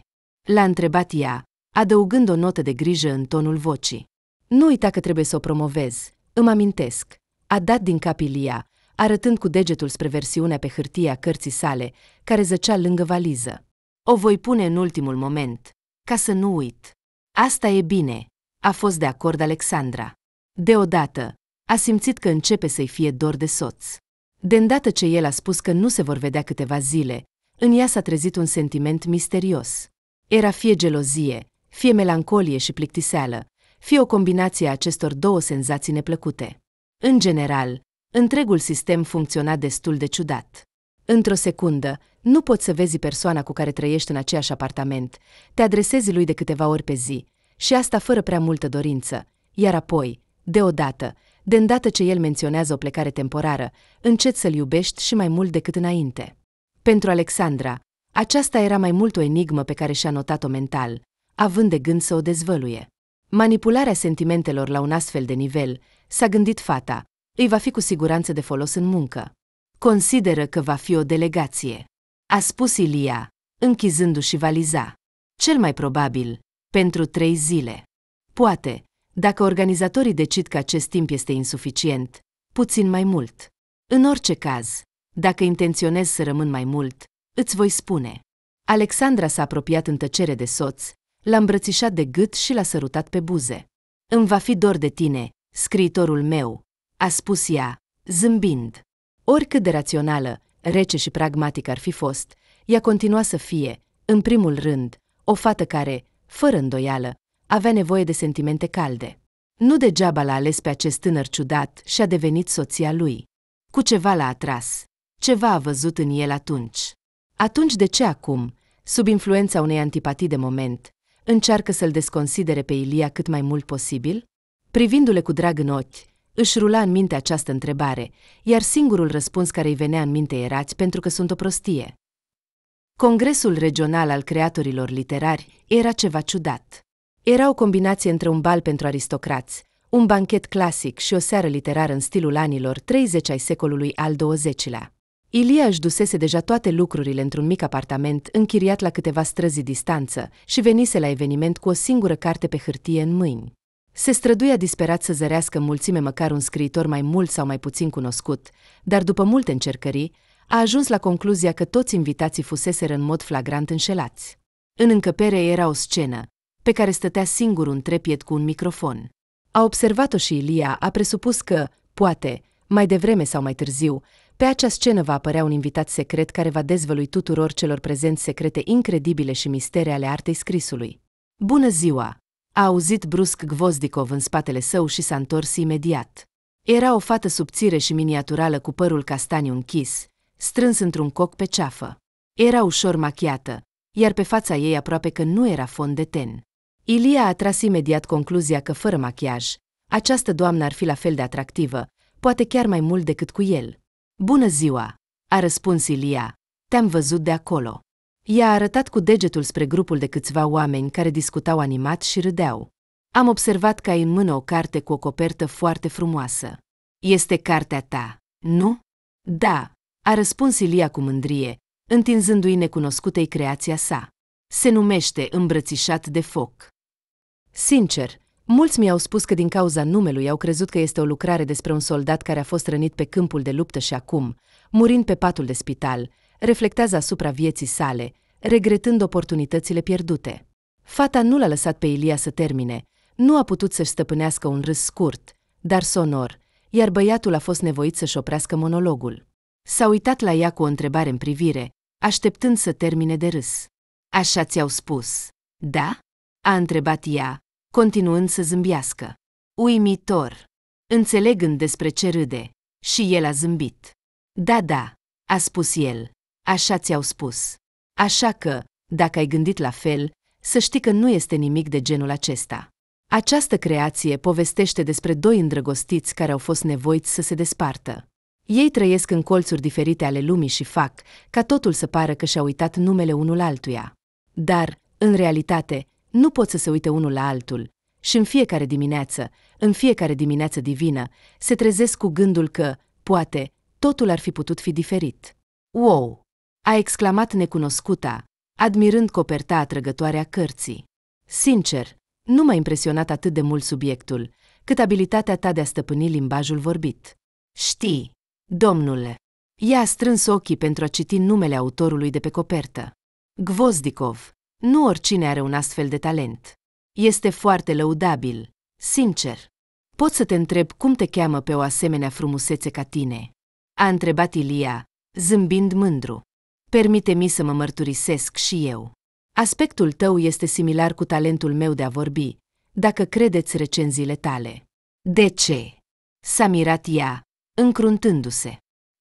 L-a întrebat ea, adăugând o notă de grijă în tonul vocii. Nu uita că trebuie să o promovezi, Îmi amintesc. A dat din cap Ilia, arătând cu degetul spre versiunea pe hârtie a cărții sale, care zăcea lângă valiză. O voi pune în ultimul moment, ca să nu uit. Asta e bine, a fost de acord Alexandra. Deodată, a simțit că începe să-i fie dor de soț. De îndată ce el a spus că nu se vor vedea câteva zile, în ea s-a trezit un sentiment misterios. Era fie gelozie, fie melancolie și plictiseală, fie o combinație a acestor două senzații neplăcute. În general, întregul sistem funcționa destul de ciudat. Într-o secundă, nu poți să vezi persoana cu care trăiești în aceeași apartament, te adresezi lui de câteva ori pe zi, și asta fără prea multă dorință, iar apoi, deodată, de îndată ce el menționează o plecare temporară, încet să-l iubești și mai mult decât înainte. Pentru Alexandra, aceasta era mai mult o enigmă pe care și-a notat-o mental, având de gând să o dezvăluie. Manipularea sentimentelor la un astfel de nivel, s-a gândit fata, îi va fi cu siguranță de folos în muncă. Consideră că va fi o delegație. A spus Ilia, închizându-și valiza. Cel mai probabil, pentru trei zile. Poate, dacă organizatorii decid că acest timp este insuficient, puțin mai mult. În orice caz, dacă intenționez să rămân mai mult, îți voi spune. Alexandra s-a apropiat în tăcere de soț, l-a îmbrățișat de gât și l-a sărutat pe buze. Îmi va fi dor de tine, scriitorul meu, a spus ea, zâmbind. Oricât de rațională, rece și pragmatic ar fi fost, ea continua să fie, în primul rând, o fată care, fără îndoială, avea nevoie de sentimente calde. Nu degeaba l-a ales pe acest tânăr ciudat și a devenit soția lui. Cu ceva l-a atras. Ceva a văzut în el atunci. Atunci de ce acum, sub influența unei antipatii de moment, încearcă să-l desconsidere pe Ilia cât mai mult posibil? Privindu-le cu drag în ochi, își rula în minte această întrebare, iar singurul răspuns care îi venea în minte erați pentru că sunt o prostie. Congresul regional al creatorilor literari era ceva ciudat. Era o combinație între un bal pentru aristocrați, un banchet clasic și o seară literară în stilul anilor 30 ai secolului al XX-lea. Ilia își dusese deja toate lucrurile într-un mic apartament închiriat la câteva străzi distanță și venise la eveniment cu o singură carte pe hârtie în mâini. Se străduia disperat să zărească în mulțime măcar un scriitor mai mult sau mai puțin cunoscut, dar după multe încercări, a ajuns la concluzia că toți invitații fuseseră în mod flagrant înșelați. În încăpere era o scenă, pe care stătea singur un trepied cu un microfon. A observat-o și Ilia a presupus că, poate, mai devreme sau mai târziu, pe acea scenă va apărea un invitat secret care va dezvălui tuturor celor prezenți secrete incredibile și mistere ale artei scrisului. Bună ziua! A auzit brusc Gvozdikov în spatele său și s-a întors imediat. Era o fată subțire și miniaturală cu părul castaniu închis, strâns într-un coc pe ceafă. Era ușor machiată, iar pe fața ei aproape că nu era fond de ten. Ilia a tras imediat concluzia că fără machiaj, această doamnă ar fi la fel de atractivă, poate chiar mai mult decât cu el. Bună ziua! a răspuns Ilia. Te-am văzut de acolo. Ea a arătat cu degetul spre grupul de câțiva oameni care discutau animat și râdeau. Am observat că ai în mână o carte cu o copertă foarte frumoasă. Este cartea ta, nu? Da, a răspuns Ilia cu mândrie, întinzându-i necunoscutei creația sa. Se numește Îmbrățișat de foc. Sincer, Mulți mi-au spus că din cauza numelui au crezut că este o lucrare despre un soldat care a fost rănit pe câmpul de luptă și acum, murind pe patul de spital, reflectează asupra vieții sale, regretând oportunitățile pierdute. Fata nu l-a lăsat pe Ilia să termine, nu a putut să-și stăpânească un râs scurt, dar sonor, iar băiatul a fost nevoit să-și oprească monologul. S-a uitat la ea cu o întrebare în privire, așteptând să termine de râs. Așa ți-au spus. Da? A întrebat ea, continuând să zâmbească. Uimitor! Înțelegând despre ce râde, și el a zâmbit. Da, da, a spus el, așa ți-au spus. Așa că, dacă ai gândit la fel, să știi că nu este nimic de genul acesta. Această creație povestește despre doi îndrăgostiți care au fost nevoiți să se despartă. Ei trăiesc în colțuri diferite ale lumii și fac ca totul să pară că și-a uitat numele unul altuia. Dar, în realitate, nu pot să se uite unul la altul și în fiecare dimineață, în fiecare dimineață divină, se trezesc cu gândul că, poate, totul ar fi putut fi diferit. Wow! a exclamat necunoscuta, admirând coperta atrăgătoare a cărții. Sincer, nu m-a impresionat atât de mult subiectul, cât abilitatea ta de a stăpâni limbajul vorbit. Știi, domnule, ea a strâns ochii pentru a citi numele autorului de pe copertă. Gvozdikov, nu oricine are un astfel de talent. Este foarte lăudabil, sincer. Pot să te întreb cum te cheamă pe o asemenea frumusețe ca tine? A întrebat Ilia, zâmbind mândru. Permite-mi să mă mărturisesc și eu. Aspectul tău este similar cu talentul meu de a vorbi, dacă credeți recenziile tale. De ce? S-a mirat ea, încruntându-se.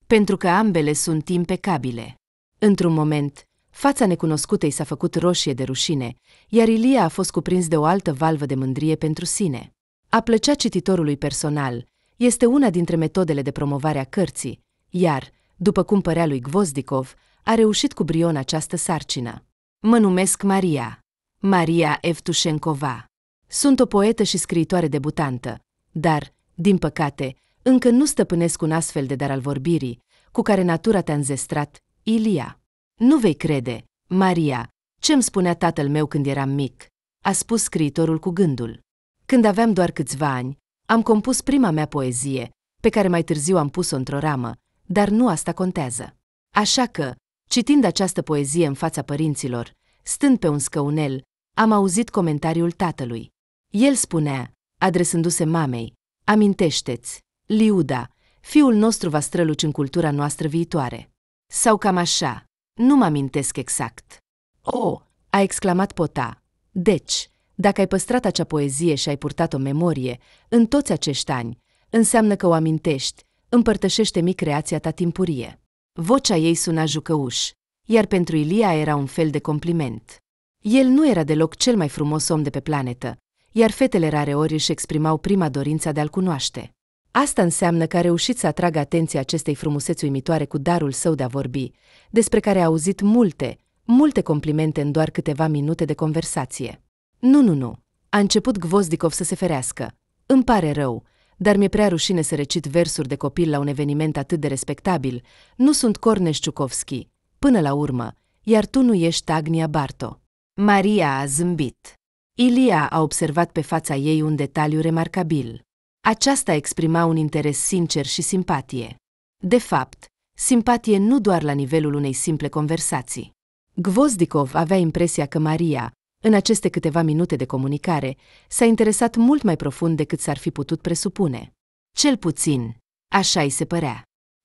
Pentru că ambele sunt impecabile. Într-un moment, Fața necunoscutei s-a făcut roșie de rușine, iar Ilia a fost cuprins de o altă valvă de mândrie pentru sine. A plăcea cititorului personal este una dintre metodele de promovare a cărții, iar, după cum părea lui Gvozdikov, a reușit cu brion această sarcină. Mă numesc Maria. Maria Evtushenkova, Sunt o poetă și scriitoare debutantă, dar, din păcate, încă nu stăpânesc un astfel de dar al vorbirii, cu care natura te-a înzestrat, Ilia. Nu vei crede, Maria, ce-mi spunea tatăl meu când eram mic, a spus scriitorul cu gândul. Când aveam doar câțiva ani, am compus prima mea poezie, pe care mai târziu am pus-o într-o ramă, dar nu asta contează. Așa că, citind această poezie în fața părinților, stând pe un scăunel, am auzit comentariul tatălui. El spunea, adresându-se mamei, Amintește-ți, Liuda, fiul nostru va străluci în cultura noastră viitoare. Sau cam așa. Nu mă amintesc exact. Oh, a exclamat Pota. Deci, dacă ai păstrat acea poezie și ai purtat o memorie în toți acești ani, înseamnă că o amintești, împărtășește-mi creația ta timpurie. Vocea ei suna jucăuș, iar pentru Ilia era un fel de compliment. El nu era deloc cel mai frumos om de pe planetă, iar fetele rareori își exprimau prima dorință de a-l cunoaște. Asta înseamnă că a reușit să atragă atenția acestei frumuseți uimitoare cu darul său de a vorbi, despre care a auzit multe, multe complimente în doar câteva minute de conversație. Nu, nu, nu. A început Gvozdikov să se ferească. Îmi pare rău, dar mi-e prea rușine să recit versuri de copil la un eveniment atât de respectabil. Nu sunt Corneș Ciucovski. Până la urmă, iar tu nu ești Agnia Barto. Maria a zâmbit. Ilia a observat pe fața ei un detaliu remarcabil. Aceasta exprima un interes sincer și simpatie. De fapt, simpatie nu doar la nivelul unei simple conversații. Gvozdikov avea impresia că Maria, în aceste câteva minute de comunicare, s-a interesat mult mai profund decât s-ar fi putut presupune. Cel puțin, așa îi se părea.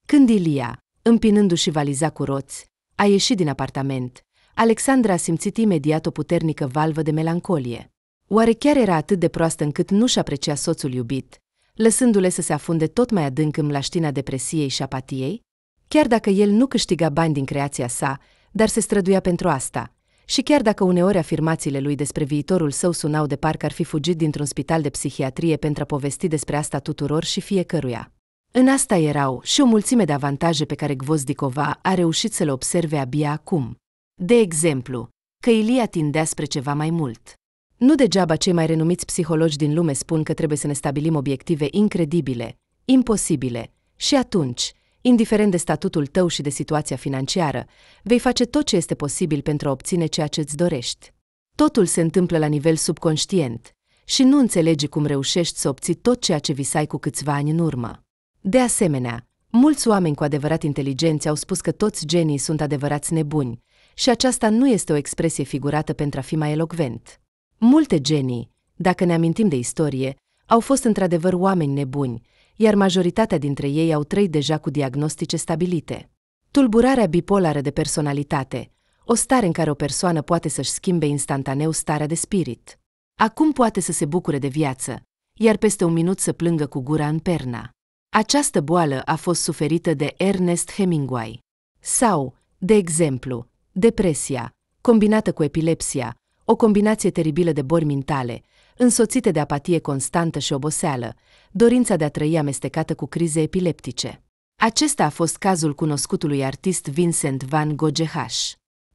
Când Ilia, împinându-și valiza cu roți, a ieșit din apartament, Alexandra a simțit imediat o puternică valvă de melancolie. Oare chiar era atât de proastă încât nu-și aprecia soțul iubit, lăsându-le să se afunde tot mai adânc în laștina depresiei și apatiei, chiar dacă el nu câștiga bani din creația sa, dar se străduia pentru asta – și chiar dacă uneori afirmațiile lui despre viitorul său sunau de parcă ar fi fugit dintr-un spital de psihiatrie pentru a povesti despre asta tuturor și fiecăruia. În asta erau și o mulțime de avantaje pe care Gvozdicova a reușit să le observe abia acum. De exemplu, că Ilia tindea spre ceva mai mult. Nu degeaba cei mai renumiți psihologi din lume spun că trebuie să ne stabilim obiective incredibile, imposibile, și atunci, indiferent de statutul tău și de situația financiară, vei face tot ce este posibil pentru a obține ceea ce îți dorești. Totul se întâmplă la nivel subconștient și nu înțelegi cum reușești să obții tot ceea ce visai cu câțiva ani în urmă. De asemenea, mulți oameni cu adevărat inteligenți au spus că toți genii sunt adevărați nebuni și aceasta nu este o expresie figurată pentru a fi mai elocvent. Multe genii, dacă ne amintim de istorie, au fost într-adevăr oameni nebuni, iar majoritatea dintre ei au trăit deja cu diagnostice stabilite. Tulburarea bipolară de personalitate, o stare în care o persoană poate să-și schimbe instantaneu starea de spirit. Acum poate să se bucure de viață, iar peste un minut să plângă cu gura în perna. Această boală a fost suferită de Ernest Hemingway. Sau, de exemplu, depresia, combinată cu epilepsia, o combinație teribilă de bori mentale, însoțite de apatie constantă și oboseală, dorința de a trăi amestecată cu crize epileptice. Acesta a fost cazul cunoscutului artist Vincent van Gogh.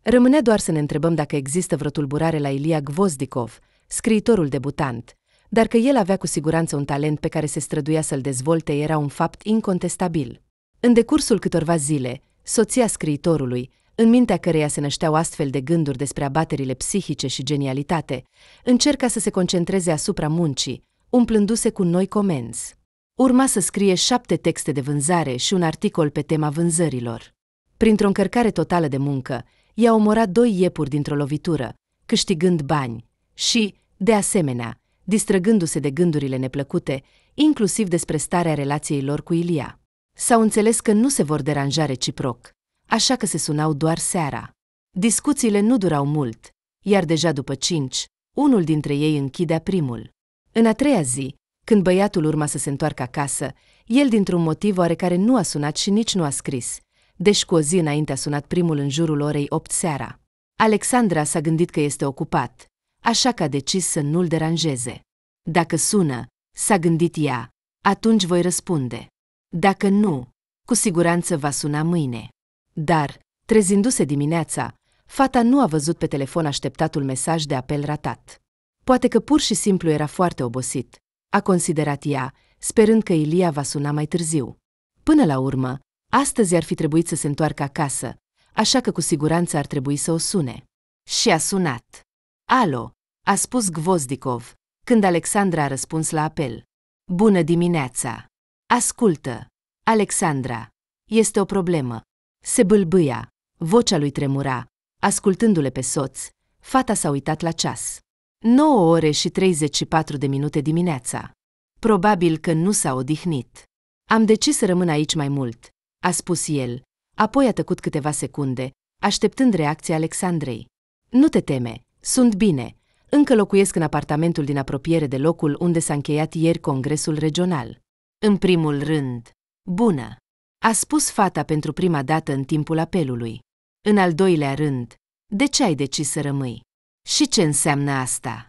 Rămâne doar să ne întrebăm dacă există vreo tulburare la Ilia Gvozdikov, scriitorul debutant, dar că el avea cu siguranță un talent pe care se străduia să-l dezvolte era un fapt incontestabil. În decursul câtorva zile, soția scriitorului, în mintea căreia se nășteau astfel de gânduri despre abaterile psihice și genialitate, încerca să se concentreze asupra muncii, umplându-se cu noi comenzi. Urma să scrie șapte texte de vânzare și un articol pe tema vânzărilor. Printr-o încărcare totală de muncă, i-a omorat doi iepuri dintr-o lovitură, câștigând bani și, de asemenea, distrăgându-se de gândurile neplăcute, inclusiv despre starea relației lor cu Ilia. S-au înțeles că nu se vor deranja reciproc, așa că se sunau doar seara. Discuțiile nu durau mult, iar deja după cinci, unul dintre ei închidea primul. În a treia zi, când băiatul urma să se întoarcă acasă, el dintr-un motiv oarecare nu a sunat și nici nu a scris, deci cu o zi înainte a sunat primul în jurul orei 8 seara. Alexandra s-a gândit că este ocupat, așa că a decis să nu-l deranjeze. Dacă sună, s-a gândit ea, atunci voi răspunde. Dacă nu, cu siguranță va suna mâine. Dar, trezindu-se dimineața, fata nu a văzut pe telefon așteptatul mesaj de apel ratat. Poate că pur și simplu era foarte obosit, a considerat ea, sperând că Ilia va suna mai târziu. Până la urmă, astăzi ar fi trebuit să se întoarcă acasă, așa că cu siguranță ar trebui să o sune. Și a sunat. Alo, a spus Gvozdikov, când Alexandra a răspuns la apel. Bună dimineața! Ascultă! Alexandra, este o problemă. Se bâlbâia, vocea lui tremura. Ascultându-le pe soț, fata s-a uitat la ceas. 9 ore și 34 de minute dimineața. Probabil că nu s-a odihnit. Am decis să rămân aici mai mult, a spus el. Apoi a tăcut câteva secunde, așteptând reacția Alexandrei. Nu te teme, sunt bine. Încă locuiesc în apartamentul din apropiere de locul unde s-a încheiat ieri congresul regional. În primul rând, bună! A spus fata pentru prima dată în timpul apelului. În al doilea rând, de ce ai decis să rămâi? Și ce înseamnă asta?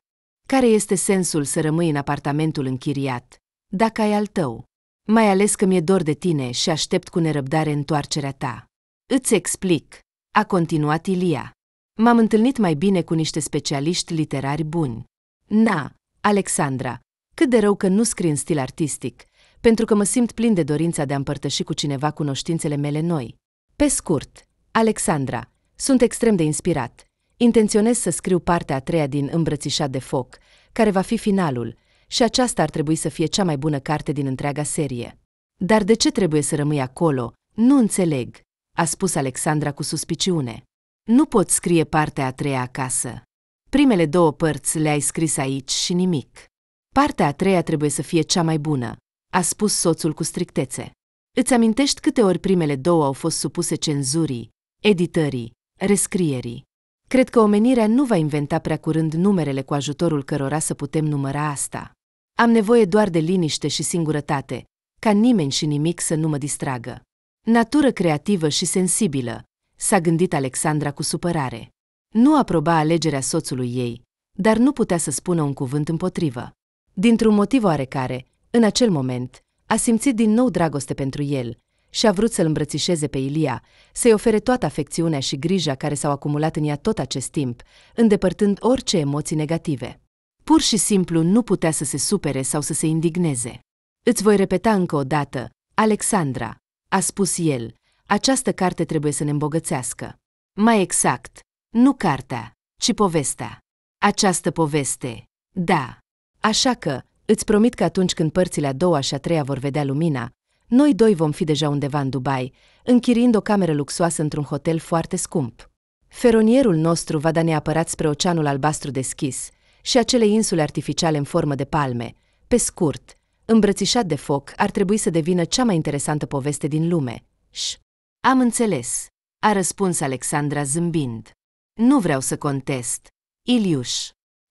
Care este sensul să rămâi în apartamentul închiriat, dacă ai al tău? Mai ales că mi-e dor de tine și aștept cu nerăbdare întoarcerea ta. Îți explic, a continuat Ilia. M-am întâlnit mai bine cu niște specialiști literari buni. Na, Alexandra, cât de rău că nu scrii în stil artistic, pentru că mă simt plin de dorința de a împărtăși cu cineva cunoștințele mele noi. Pe scurt, Alexandra, sunt extrem de inspirat. Intenționez să scriu partea a treia din Îmbrățișat de foc, care va fi finalul, și aceasta ar trebui să fie cea mai bună carte din întreaga serie. Dar de ce trebuie să rămâi acolo? Nu înțeleg, a spus Alexandra cu suspiciune. Nu pot scrie partea a treia acasă. Primele două părți le-ai scris aici și nimic. Partea a treia trebuie să fie cea mai bună, a spus soțul cu strictețe. Îți amintești câte ori primele două au fost supuse cenzurii, editării, rescrierii. Cred că omenirea nu va inventa prea curând numerele cu ajutorul cărora să putem număra asta. Am nevoie doar de liniște și singurătate, ca nimeni și nimic să nu mă distragă. Natură creativă și sensibilă, s-a gândit Alexandra cu supărare. Nu aproba alegerea soțului ei, dar nu putea să spună un cuvânt împotrivă. Dintr-un motiv oarecare, în acel moment, a simțit din nou dragoste pentru el și a vrut să-l îmbrățișeze pe Ilia, să-i ofere toată afecțiunea și grija care s-au acumulat în ea tot acest timp, îndepărtând orice emoții negative. Pur și simplu nu putea să se supere sau să se indigneze. Îți voi repeta încă o dată, Alexandra, a spus el, această carte trebuie să ne îmbogățească. Mai exact, nu cartea, ci povestea. Această poveste, da. Așa că, Îți promit că atunci când părțile a doua și a treia vor vedea lumina, noi doi vom fi deja undeva în Dubai, închirind o cameră luxoasă într-un hotel foarte scump. Feronierul nostru va da neapărat spre oceanul albastru deschis și acele insule artificiale în formă de palme. Pe scurt, îmbrățișat de foc, ar trebui să devină cea mai interesantă poveste din lume. Și am înțeles, a răspuns Alexandra zâmbind. Nu vreau să contest. Iliuș,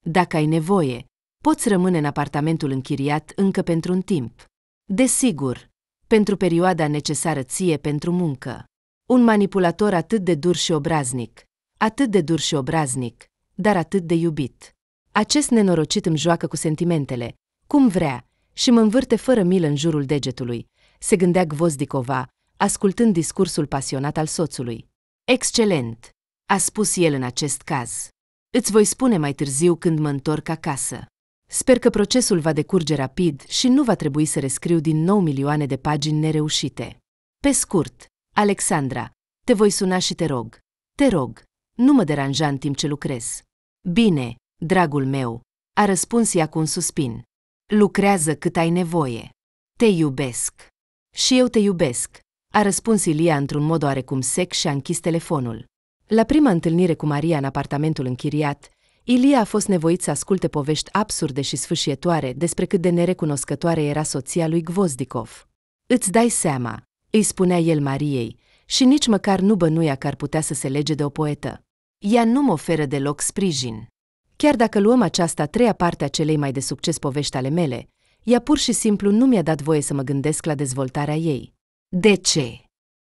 dacă ai nevoie, poți rămâne în apartamentul închiriat încă pentru un timp. Desigur, pentru perioada necesară ție pentru muncă. Un manipulator atât de dur și obraznic, atât de dur și obraznic, dar atât de iubit. Acest nenorocit îmi joacă cu sentimentele, cum vrea, și mă învârte fără milă în jurul degetului, se gândea Gvozdicova, ascultând discursul pasionat al soțului. Excelent, a spus el în acest caz. Îți voi spune mai târziu când mă întorc acasă. Sper că procesul va decurge rapid și nu va trebui să rescriu din nou milioane de pagini nereușite. Pe scurt, Alexandra, te voi suna și te rog. Te rog, nu mă deranja în timp ce lucrez. Bine, dragul meu, a răspuns ea cu un suspin. Lucrează cât ai nevoie. Te iubesc. Și eu te iubesc, a răspuns Ilia într-un mod oarecum sec și a închis telefonul. La prima întâlnire cu Maria în apartamentul închiriat, Ilie a fost nevoit să asculte povești absurde și sfâșietoare despre cât de nerecunoscătoare era soția lui Gvozdikov. Îți dai seama, îi spunea el Mariei, și nici măcar nu bănuia că ar putea să se lege de o poetă. Ea nu mă oferă deloc sprijin. Chiar dacă luăm aceasta treia parte a celei mai de succes povești ale mele, ea pur și simplu nu mi-a dat voie să mă gândesc la dezvoltarea ei. De ce?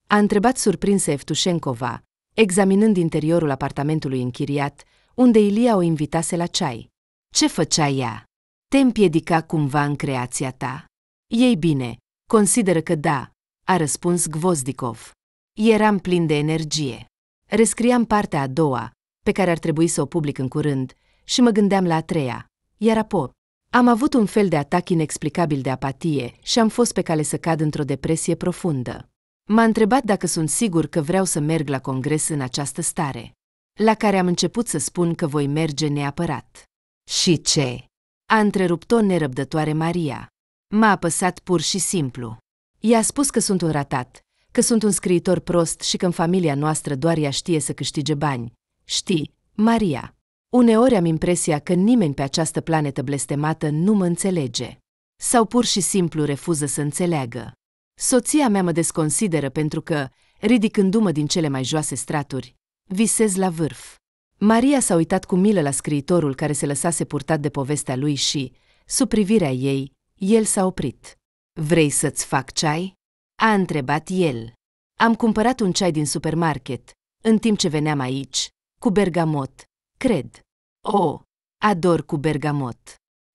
A întrebat surprinsă Eftușencova, examinând interiorul apartamentului închiriat, unde Ilia o invitase la ceai. Ce făcea ea? Te împiedica cumva în creația ta? Ei bine, consideră că da, a răspuns Gvozdikov. Eram plin de energie. Rescriam partea a doua, pe care ar trebui să o public în curând, și mă gândeam la a treia, iar apoi am avut un fel de atac inexplicabil de apatie și am fost pe cale să cad într-o depresie profundă. M-a întrebat dacă sunt sigur că vreau să merg la congres în această stare la care am început să spun că voi merge neapărat. Și ce? A întrerupt-o nerăbdătoare Maria. M-a apăsat pur și simplu. I-a spus că sunt un ratat, că sunt un scriitor prost și că în familia noastră doar ea știe să câștige bani. Știi, Maria, uneori am impresia că nimeni pe această planetă blestemată nu mă înțelege. Sau pur și simplu refuză să înțeleagă. Soția mea mă desconsideră pentru că, ridicându-mă din cele mai joase straturi, Visez la vârf. Maria s-a uitat cu milă la scriitorul care se lăsase purtat de povestea lui și, sub privirea ei, el s-a oprit. Vrei să-ți fac ceai?" a întrebat el. Am cumpărat un ceai din supermarket, în timp ce veneam aici, cu bergamot, cred. O, oh, ador cu bergamot.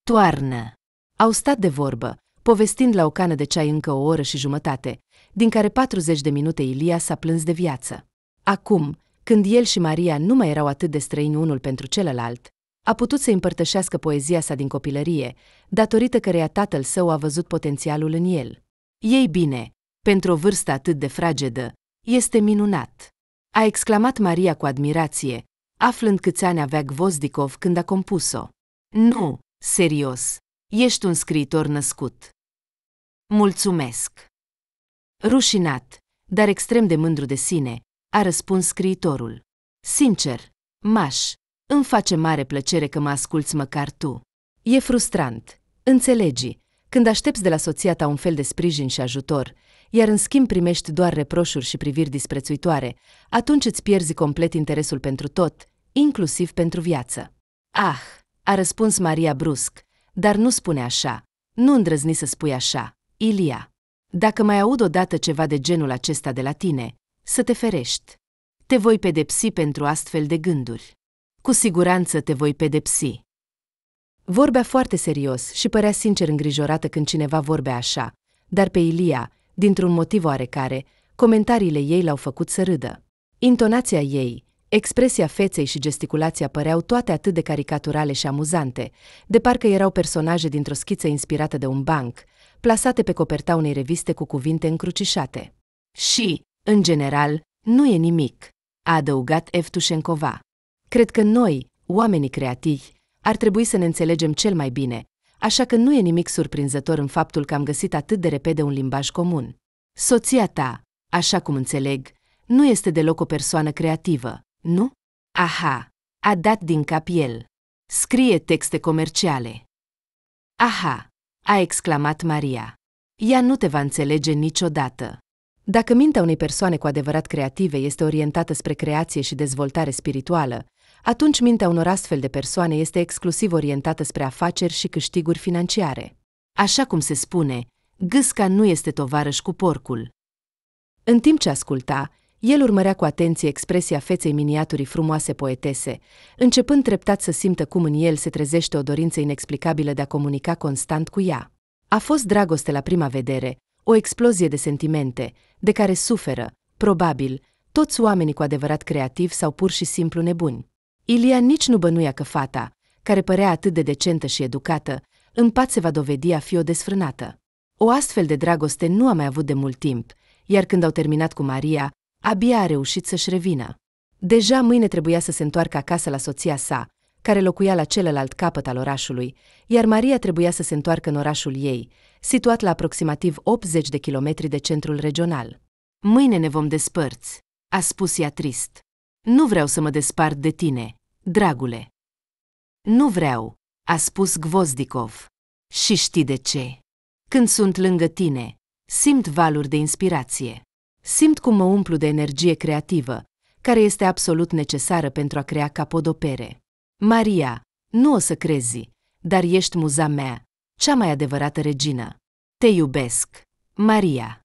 Toarnă. Au stat de vorbă, povestind la o cană de ceai încă o oră și jumătate, din care 40 de minute Ilia s-a plâns de viață. Acum, când el și Maria nu mai erau atât de străini unul pentru celălalt, a putut să împărtășească poezia sa din copilărie, datorită căreia tatăl său a văzut potențialul în el. Ei bine, pentru o vârstă atât de fragedă, este minunat! A exclamat Maria cu admirație, aflând câți ani avea Gvozdikov când a compus-o. Nu, serios, ești un scriitor născut. Mulțumesc! Rușinat, dar extrem de mândru de sine, a răspuns scriitorul. Sincer, maș, îmi face mare plăcere că mă asculți măcar tu. E frustrant, înțelegi, când aștepți de la soția ta un fel de sprijin și ajutor, iar în schimb primești doar reproșuri și priviri disprețuitoare, atunci îți pierzi complet interesul pentru tot, inclusiv pentru viață. Ah, a răspuns Maria brusc, dar nu spune așa. Nu îndrăzni să spui așa, Ilia. Dacă mai aud odată ceva de genul acesta de la tine, să te ferești. Te voi pedepsi pentru astfel de gânduri. Cu siguranță te voi pedepsi. Vorbea foarte serios și părea sincer îngrijorată când cineva vorbea așa, dar pe Ilia, dintr-un motiv oarecare, comentariile ei l-au făcut să râdă. Intonația ei, expresia feței și gesticulația păreau toate atât de caricaturale și amuzante, de parcă erau personaje dintr-o schiță inspirată de un banc, plasate pe coperta unei reviste cu cuvinte încrucișate. Și, în general, nu e nimic, a adăugat Eftușencova. Cred că noi, oamenii creativi, ar trebui să ne înțelegem cel mai bine, așa că nu e nimic surprinzător în faptul că am găsit atât de repede un limbaj comun. Soția ta, așa cum înțeleg, nu este deloc o persoană creativă, nu? Aha, a dat din cap el. Scrie texte comerciale. Aha, a exclamat Maria. Ea nu te va înțelege niciodată. Dacă mintea unei persoane cu adevărat creative este orientată spre creație și dezvoltare spirituală, atunci mintea unor astfel de persoane este exclusiv orientată spre afaceri și câștiguri financiare. Așa cum se spune, gâsca nu este tovarăș cu porcul. În timp ce asculta, el urmărea cu atenție expresia feței miniaturii frumoase poetese, începând treptat să simtă cum în el se trezește o dorință inexplicabilă de a comunica constant cu ea. A fost dragoste la prima vedere, o explozie de sentimente, de care suferă, probabil, toți oamenii cu adevărat creativi sau pur și simplu nebuni. Ilia nici nu bănuia că fata, care părea atât de decentă și educată, în pat se va dovedi a fi o desfrânată. O astfel de dragoste nu a mai avut de mult timp, iar când au terminat cu Maria, abia a reușit să-și revină. Deja mâine trebuia să se întoarcă acasă la soția sa, care locuia la celălalt capăt al orașului, iar Maria trebuia să se întoarcă în orașul ei, situat la aproximativ 80 de kilometri de centrul regional. Mâine ne vom despărți, a spus ea trist. Nu vreau să mă despart de tine, dragule. Nu vreau, a spus Gvozdikov. Și știi de ce. Când sunt lângă tine, simt valuri de inspirație. Simt cum mă umplu de energie creativă, care este absolut necesară pentru a crea capodopere. Maria, nu o să crezi, dar ești muza mea, cea mai adevărată regină. Te iubesc, Maria.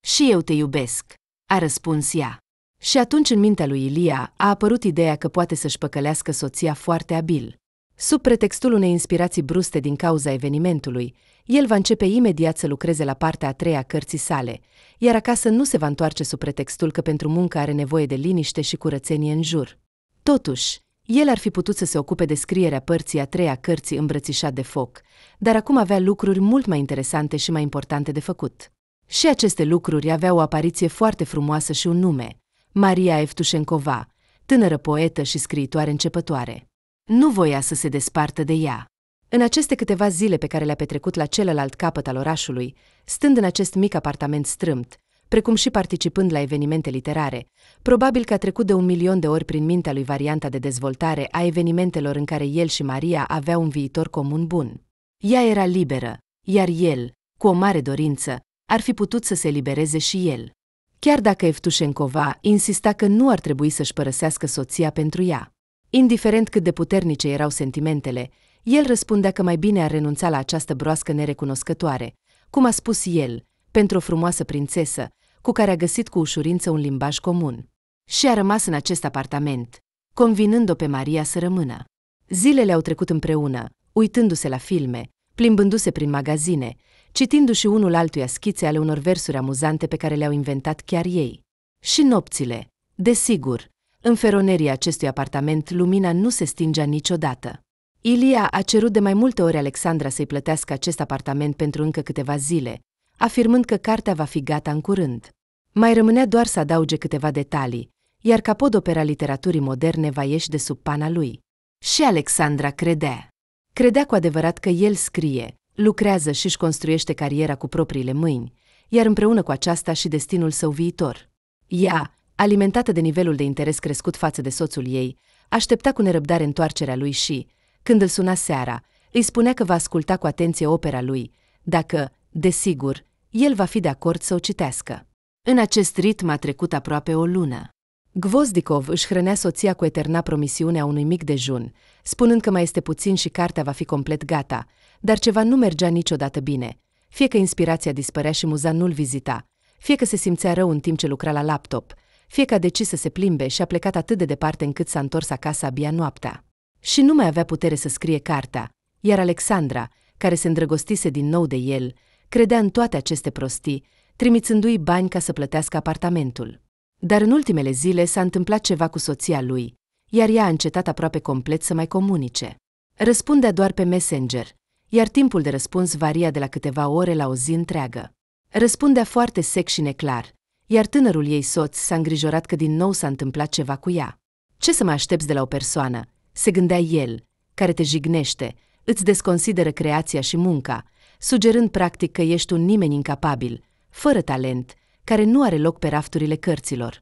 Și eu te iubesc, a răspuns ea. Și atunci în mintea lui Ilia a apărut ideea că poate să-și păcălească soția foarte abil. Sub pretextul unei inspirații bruste din cauza evenimentului, el va începe imediat să lucreze la partea a treia a cărții sale, iar acasă nu se va întoarce sub pretextul că pentru muncă are nevoie de liniște și curățenie în jur. Totuși, el ar fi putut să se ocupe de scrierea părții a treia cărții îmbrățișat de foc, dar acum avea lucruri mult mai interesante și mai importante de făcut. Și aceste lucruri aveau o apariție foarte frumoasă și un nume, Maria Eftușencova, tânără poetă și scriitoare începătoare. Nu voia să se despartă de ea. În aceste câteva zile pe care le-a petrecut la celălalt capăt al orașului, stând în acest mic apartament strâmt, precum și participând la evenimente literare, probabil că a trecut de un milion de ori prin mintea lui varianta de dezvoltare a evenimentelor în care el și Maria aveau un viitor comun bun. Ea era liberă, iar el, cu o mare dorință, ar fi putut să se libereze și el. Chiar dacă Eftușencova insista că nu ar trebui să-și părăsească soția pentru ea. Indiferent cât de puternice erau sentimentele, el răspundea că mai bine ar renunța la această broască nerecunoscătoare, cum a spus el, pentru o frumoasă prințesă, cu care a găsit cu ușurință un limbaj comun. Și a rămas în acest apartament, convinând-o pe Maria să rămână. Zilele au trecut împreună, uitându-se la filme, plimbându-se prin magazine, citindu-și unul altuia schițe ale unor versuri amuzante pe care le-au inventat chiar ei. Și nopțile, desigur, în feroneria acestui apartament lumina nu se stingea niciodată. Ilia a cerut de mai multe ori Alexandra să-i plătească acest apartament pentru încă câteva zile, afirmând că cartea va fi gata în curând. Mai rămânea doar să adauge câteva detalii, iar capodopera literaturii moderne va ieși de sub pana lui. Și Alexandra credea. Credea cu adevărat că el scrie, lucrează și își construiește cariera cu propriile mâini, iar împreună cu aceasta și destinul său viitor. Ea, alimentată de nivelul de interes crescut față de soțul ei, aștepta cu nerăbdare întoarcerea lui și, când îl suna seara, îi spunea că va asculta cu atenție opera lui, dacă, desigur, el va fi de acord să o citească. În acest ritm a trecut aproape o lună. Gvozdikov își hrănea soția cu eterna promisiunea unui mic dejun, spunând că mai este puțin și cartea va fi complet gata, dar ceva nu mergea niciodată bine, fie că inspirația dispărea și muza nu-l vizita, fie că se simțea rău în timp ce lucra la laptop, fie că a decis să se plimbe și a plecat atât de departe încât s-a întors acasă abia noaptea. Și nu mai avea putere să scrie cartea, iar Alexandra, care se îndrăgostise din nou de el, credea în toate aceste prostii, trimițându-i bani ca să plătească apartamentul. Dar în ultimele zile s-a întâmplat ceva cu soția lui, iar ea a încetat aproape complet să mai comunice. Răspundea doar pe Messenger, iar timpul de răspuns varia de la câteva ore la o zi întreagă. Răspundea foarte sec și neclar, iar tânărul ei soț s-a îngrijorat că din nou s-a întâmplat ceva cu ea. Ce să mai aștepți de la o persoană? Se gândea el, care te jignește, îți desconsideră creația și munca, sugerând practic că ești un nimeni incapabil, fără talent, care nu are loc pe rafturile cărților.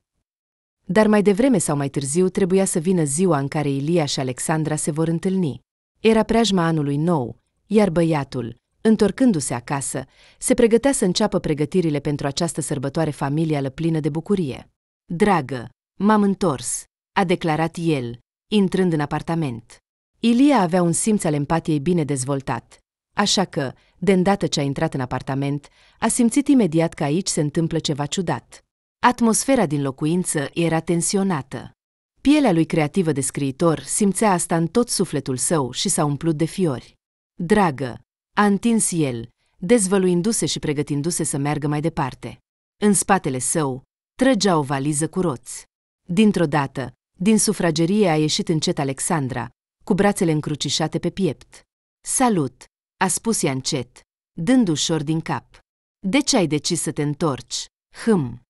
Dar mai devreme sau mai târziu trebuia să vină ziua în care Ilia și Alexandra se vor întâlni. Era preajma anului nou, iar băiatul, întorcându-se acasă, se pregătea să înceapă pregătirile pentru această sărbătoare familială plină de bucurie. Dragă, m-am întors, a declarat el, intrând în apartament. Ilia avea un simț al empatiei bine dezvoltat, așa că, de îndată ce a intrat în apartament, a simțit imediat că aici se întâmplă ceva ciudat. Atmosfera din locuință era tensionată. Pielea lui creativă de scriitor simțea asta în tot sufletul său și s-a umplut de fiori. Dragă, a întins el, dezvăluindu-se și pregătindu-se să meargă mai departe. În spatele său, trăgea o valiză cu roți. Dintr-o dată, din sufragerie a ieșit încet Alexandra, cu brațele încrucișate pe piept. Salut! a spus ea încet, dând ușor din cap. De ce ai decis să te întorci? Hm.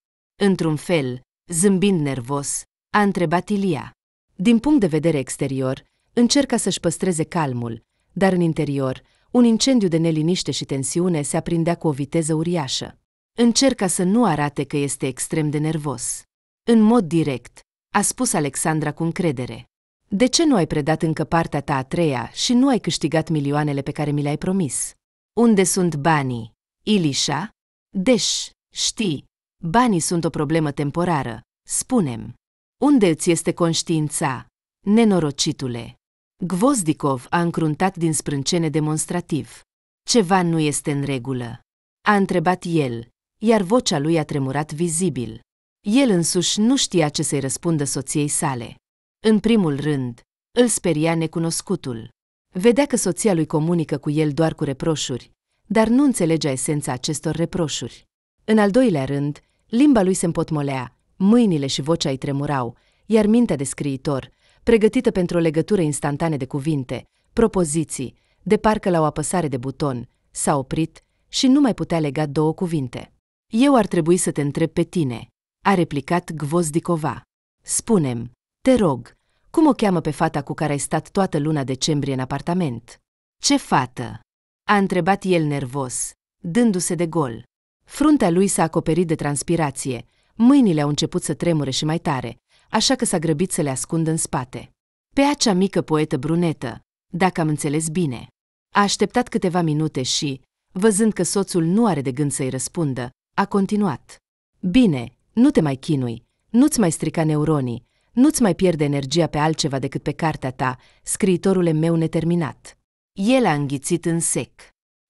Într-un fel, zâmbind nervos, a întrebat Ilia. Din punct de vedere exterior, încerca să-și păstreze calmul, dar în interior, un incendiu de neliniște și tensiune se aprindea cu o viteză uriașă. Încerca să nu arate că este extrem de nervos. În mod direct, a spus Alexandra cu încredere. De ce nu ai predat încă partea ta a treia și nu ai câștigat milioanele pe care mi le-ai promis? Unde sunt banii? Ilișa? Deș, știi, banii sunt o problemă temporară. Spunem. Unde îți este conștiința? Nenorocitule. Gvozdikov a încruntat din sprâncene demonstrativ. Ceva nu este în regulă. A întrebat el, iar vocea lui a tremurat vizibil. El însuși nu știa ce să-i răspundă soției sale. În primul rând, îl speria necunoscutul. Vedea că soția lui comunică cu el doar cu reproșuri, dar nu înțelegea esența acestor reproșuri. În al doilea rând, limba lui se împotmolea, mâinile și vocea îi tremurau, iar mintea de scriitor, pregătită pentru o legătură instantane de cuvinte, propoziții, de parcă la o apăsare de buton, s-a oprit și nu mai putea lega două cuvinte. Eu ar trebui să te întreb pe tine, a replicat Gvozdicova. Spunem, te rog, cum o cheamă pe fata cu care ai stat toată luna decembrie în apartament? Ce fată? A întrebat el nervos, dându-se de gol. Fruntea lui s-a acoperit de transpirație, mâinile au început să tremure și mai tare, așa că s-a grăbit să le ascundă în spate. Pe acea mică poetă brunetă, dacă am înțeles bine. A așteptat câteva minute și, văzând că soțul nu are de gând să-i răspundă, a continuat. Bine, nu te mai chinui, nu-ți mai strica neuronii, nu-ți mai pierde energia pe altceva decât pe cartea ta, scriitorule meu neterminat. El a înghițit în sec.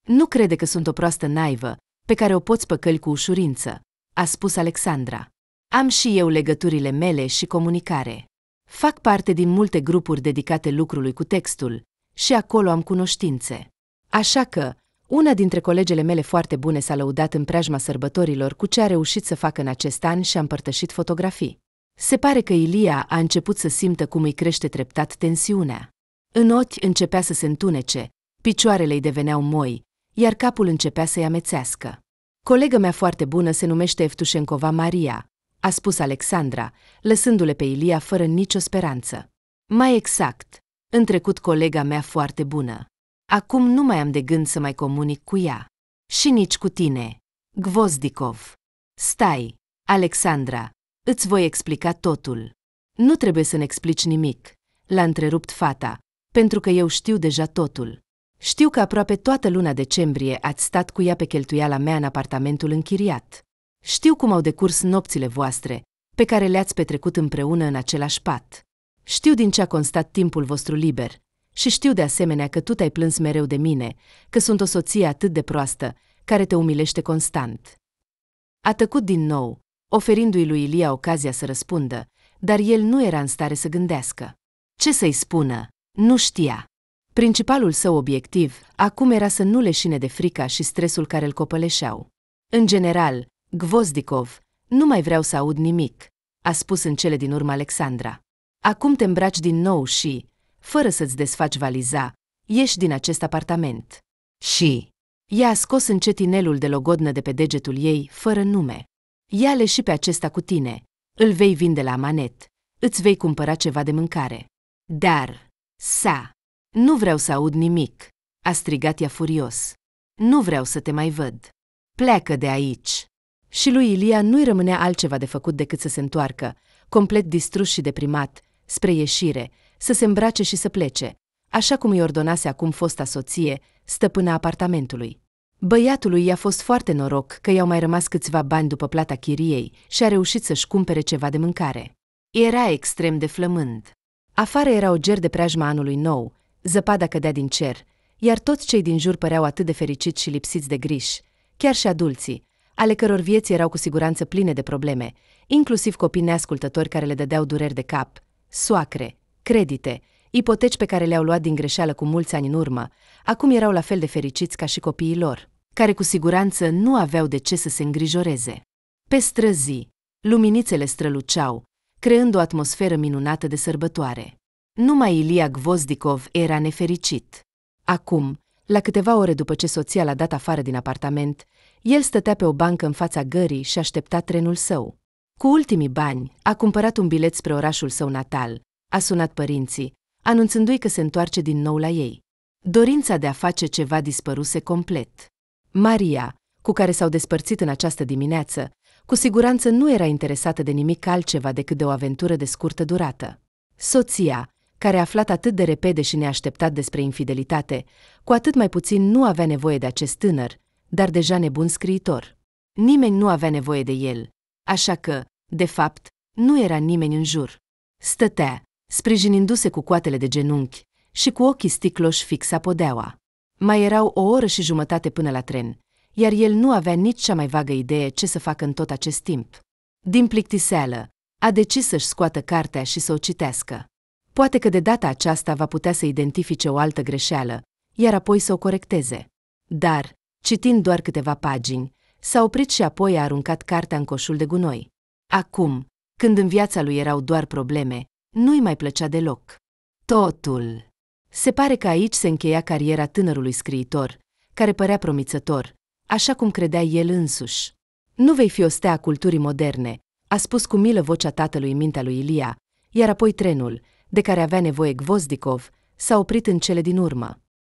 Nu crede că sunt o proastă naivă, pe care o poți păcăli cu ușurință, a spus Alexandra. Am și eu legăturile mele și comunicare. Fac parte din multe grupuri dedicate lucrului cu textul și acolo am cunoștințe. Așa că, una dintre colegele mele foarte bune s-a lăudat în preajma sărbătorilor cu ce a reușit să facă în acest an și a împărtășit fotografii. Se pare că Ilia a început să simtă cum îi crește treptat tensiunea. În ochi începea să se întunece, picioarele îi deveneau moi, iar capul începea să-i amețească. Colegă mea foarte bună se numește Eftușencova Maria, a spus Alexandra, lăsându-le pe Ilia fără nicio speranță. Mai exact, în trecut colega mea foarte bună. Acum nu mai am de gând să mai comunic cu ea. Și nici cu tine, Gvozdikov. Stai, Alexandra, Îți voi explica totul. Nu trebuie să-mi explici nimic, l-a întrerupt fata, pentru că eu știu deja totul. Știu că aproape toată luna decembrie ați stat cu ea pe cheltuiala mea în apartamentul închiriat. Știu cum au decurs nopțile voastre, pe care le-ați petrecut împreună în același pat. Știu din ce a constat timpul vostru liber și știu de asemenea că tu te-ai plâns mereu de mine, că sunt o soție atât de proastă, care te umilește constant. A tăcut din nou, oferindu-i lui Ilia ocazia să răspundă, dar el nu era în stare să gândească. Ce să-i spună? Nu știa. Principalul său obiectiv acum era să nu leșine de frica și stresul care îl copăleșeau. În general, Gvozdikov, nu mai vreau să aud nimic, a spus în cele din urmă Alexandra. Acum te îmbraci din nou și, fără să-ți desfaci valiza, ieși din acest apartament. Și ea a scos încet inelul de logodnă de pe degetul ei, fără nume. Ia-le și pe acesta cu tine. Îl vei vinde la manet. Îți vei cumpăra ceva de mâncare. Dar, sa, nu vreau să aud nimic, a strigat ea furios. Nu vreau să te mai văd. Pleacă de aici. Și lui Ilia nu-i rămânea altceva de făcut decât să se întoarcă, complet distrus și deprimat, spre ieșire, să se îmbrace și să plece, așa cum îi ordonase acum fosta soție, stăpâna apartamentului. Băiatului i-a fost foarte noroc că i-au mai rămas câțiva bani după plata chiriei și a reușit să-și cumpere ceva de mâncare. Era extrem de flămând. Afară era o ger de preajma anului nou, zăpada cădea din cer, iar toți cei din jur păreau atât de fericiți și lipsiți de griji, chiar și adulții, ale căror vieți erau cu siguranță pline de probleme, inclusiv copii neascultători care le dădeau dureri de cap, soacre, credite, ipoteci pe care le-au luat din greșeală cu mulți ani în urmă, acum erau la fel de fericiți ca și copiii lor care cu siguranță nu aveau de ce să se îngrijoreze. Pe străzi, luminițele străluceau, creând o atmosferă minunată de sărbătoare. Numai Ilia Gvozdikov era nefericit. Acum, la câteva ore după ce soția l-a dat afară din apartament, el stătea pe o bancă în fața gării și aștepta trenul său. Cu ultimii bani, a cumpărat un bilet spre orașul său natal, a sunat părinții, anunțându-i că se întoarce din nou la ei. Dorința de a face ceva dispăruse complet. Maria, cu care s-au despărțit în această dimineață, cu siguranță nu era interesată de nimic altceva decât de o aventură de scurtă durată. Soția, care a aflat atât de repede și neașteptat despre infidelitate, cu atât mai puțin nu avea nevoie de acest tânăr, dar deja nebun scriitor. Nimeni nu avea nevoie de el, așa că, de fapt, nu era nimeni în jur. Stătea, sprijinindu-se cu coatele de genunchi și cu ochii sticloși fixa podeaua. Mai erau o oră și jumătate până la tren, iar el nu avea nici cea mai vagă idee ce să facă în tot acest timp. Din plictiseală, a decis să-și scoată cartea și să o citească. Poate că de data aceasta va putea să identifice o altă greșeală, iar apoi să o corecteze. Dar, citind doar câteva pagini, s-a oprit și apoi a aruncat cartea în coșul de gunoi. Acum, când în viața lui erau doar probleme, nu-i mai plăcea deloc. Totul. Se pare că aici se încheia cariera tânărului scriitor, care părea promițător, așa cum credea el însuși. Nu vei fi o stea a culturii moderne, a spus cu milă vocea tatălui mintea lui Ilia, iar apoi trenul, de care avea nevoie Gvozdikov, s-a oprit în cele din urmă.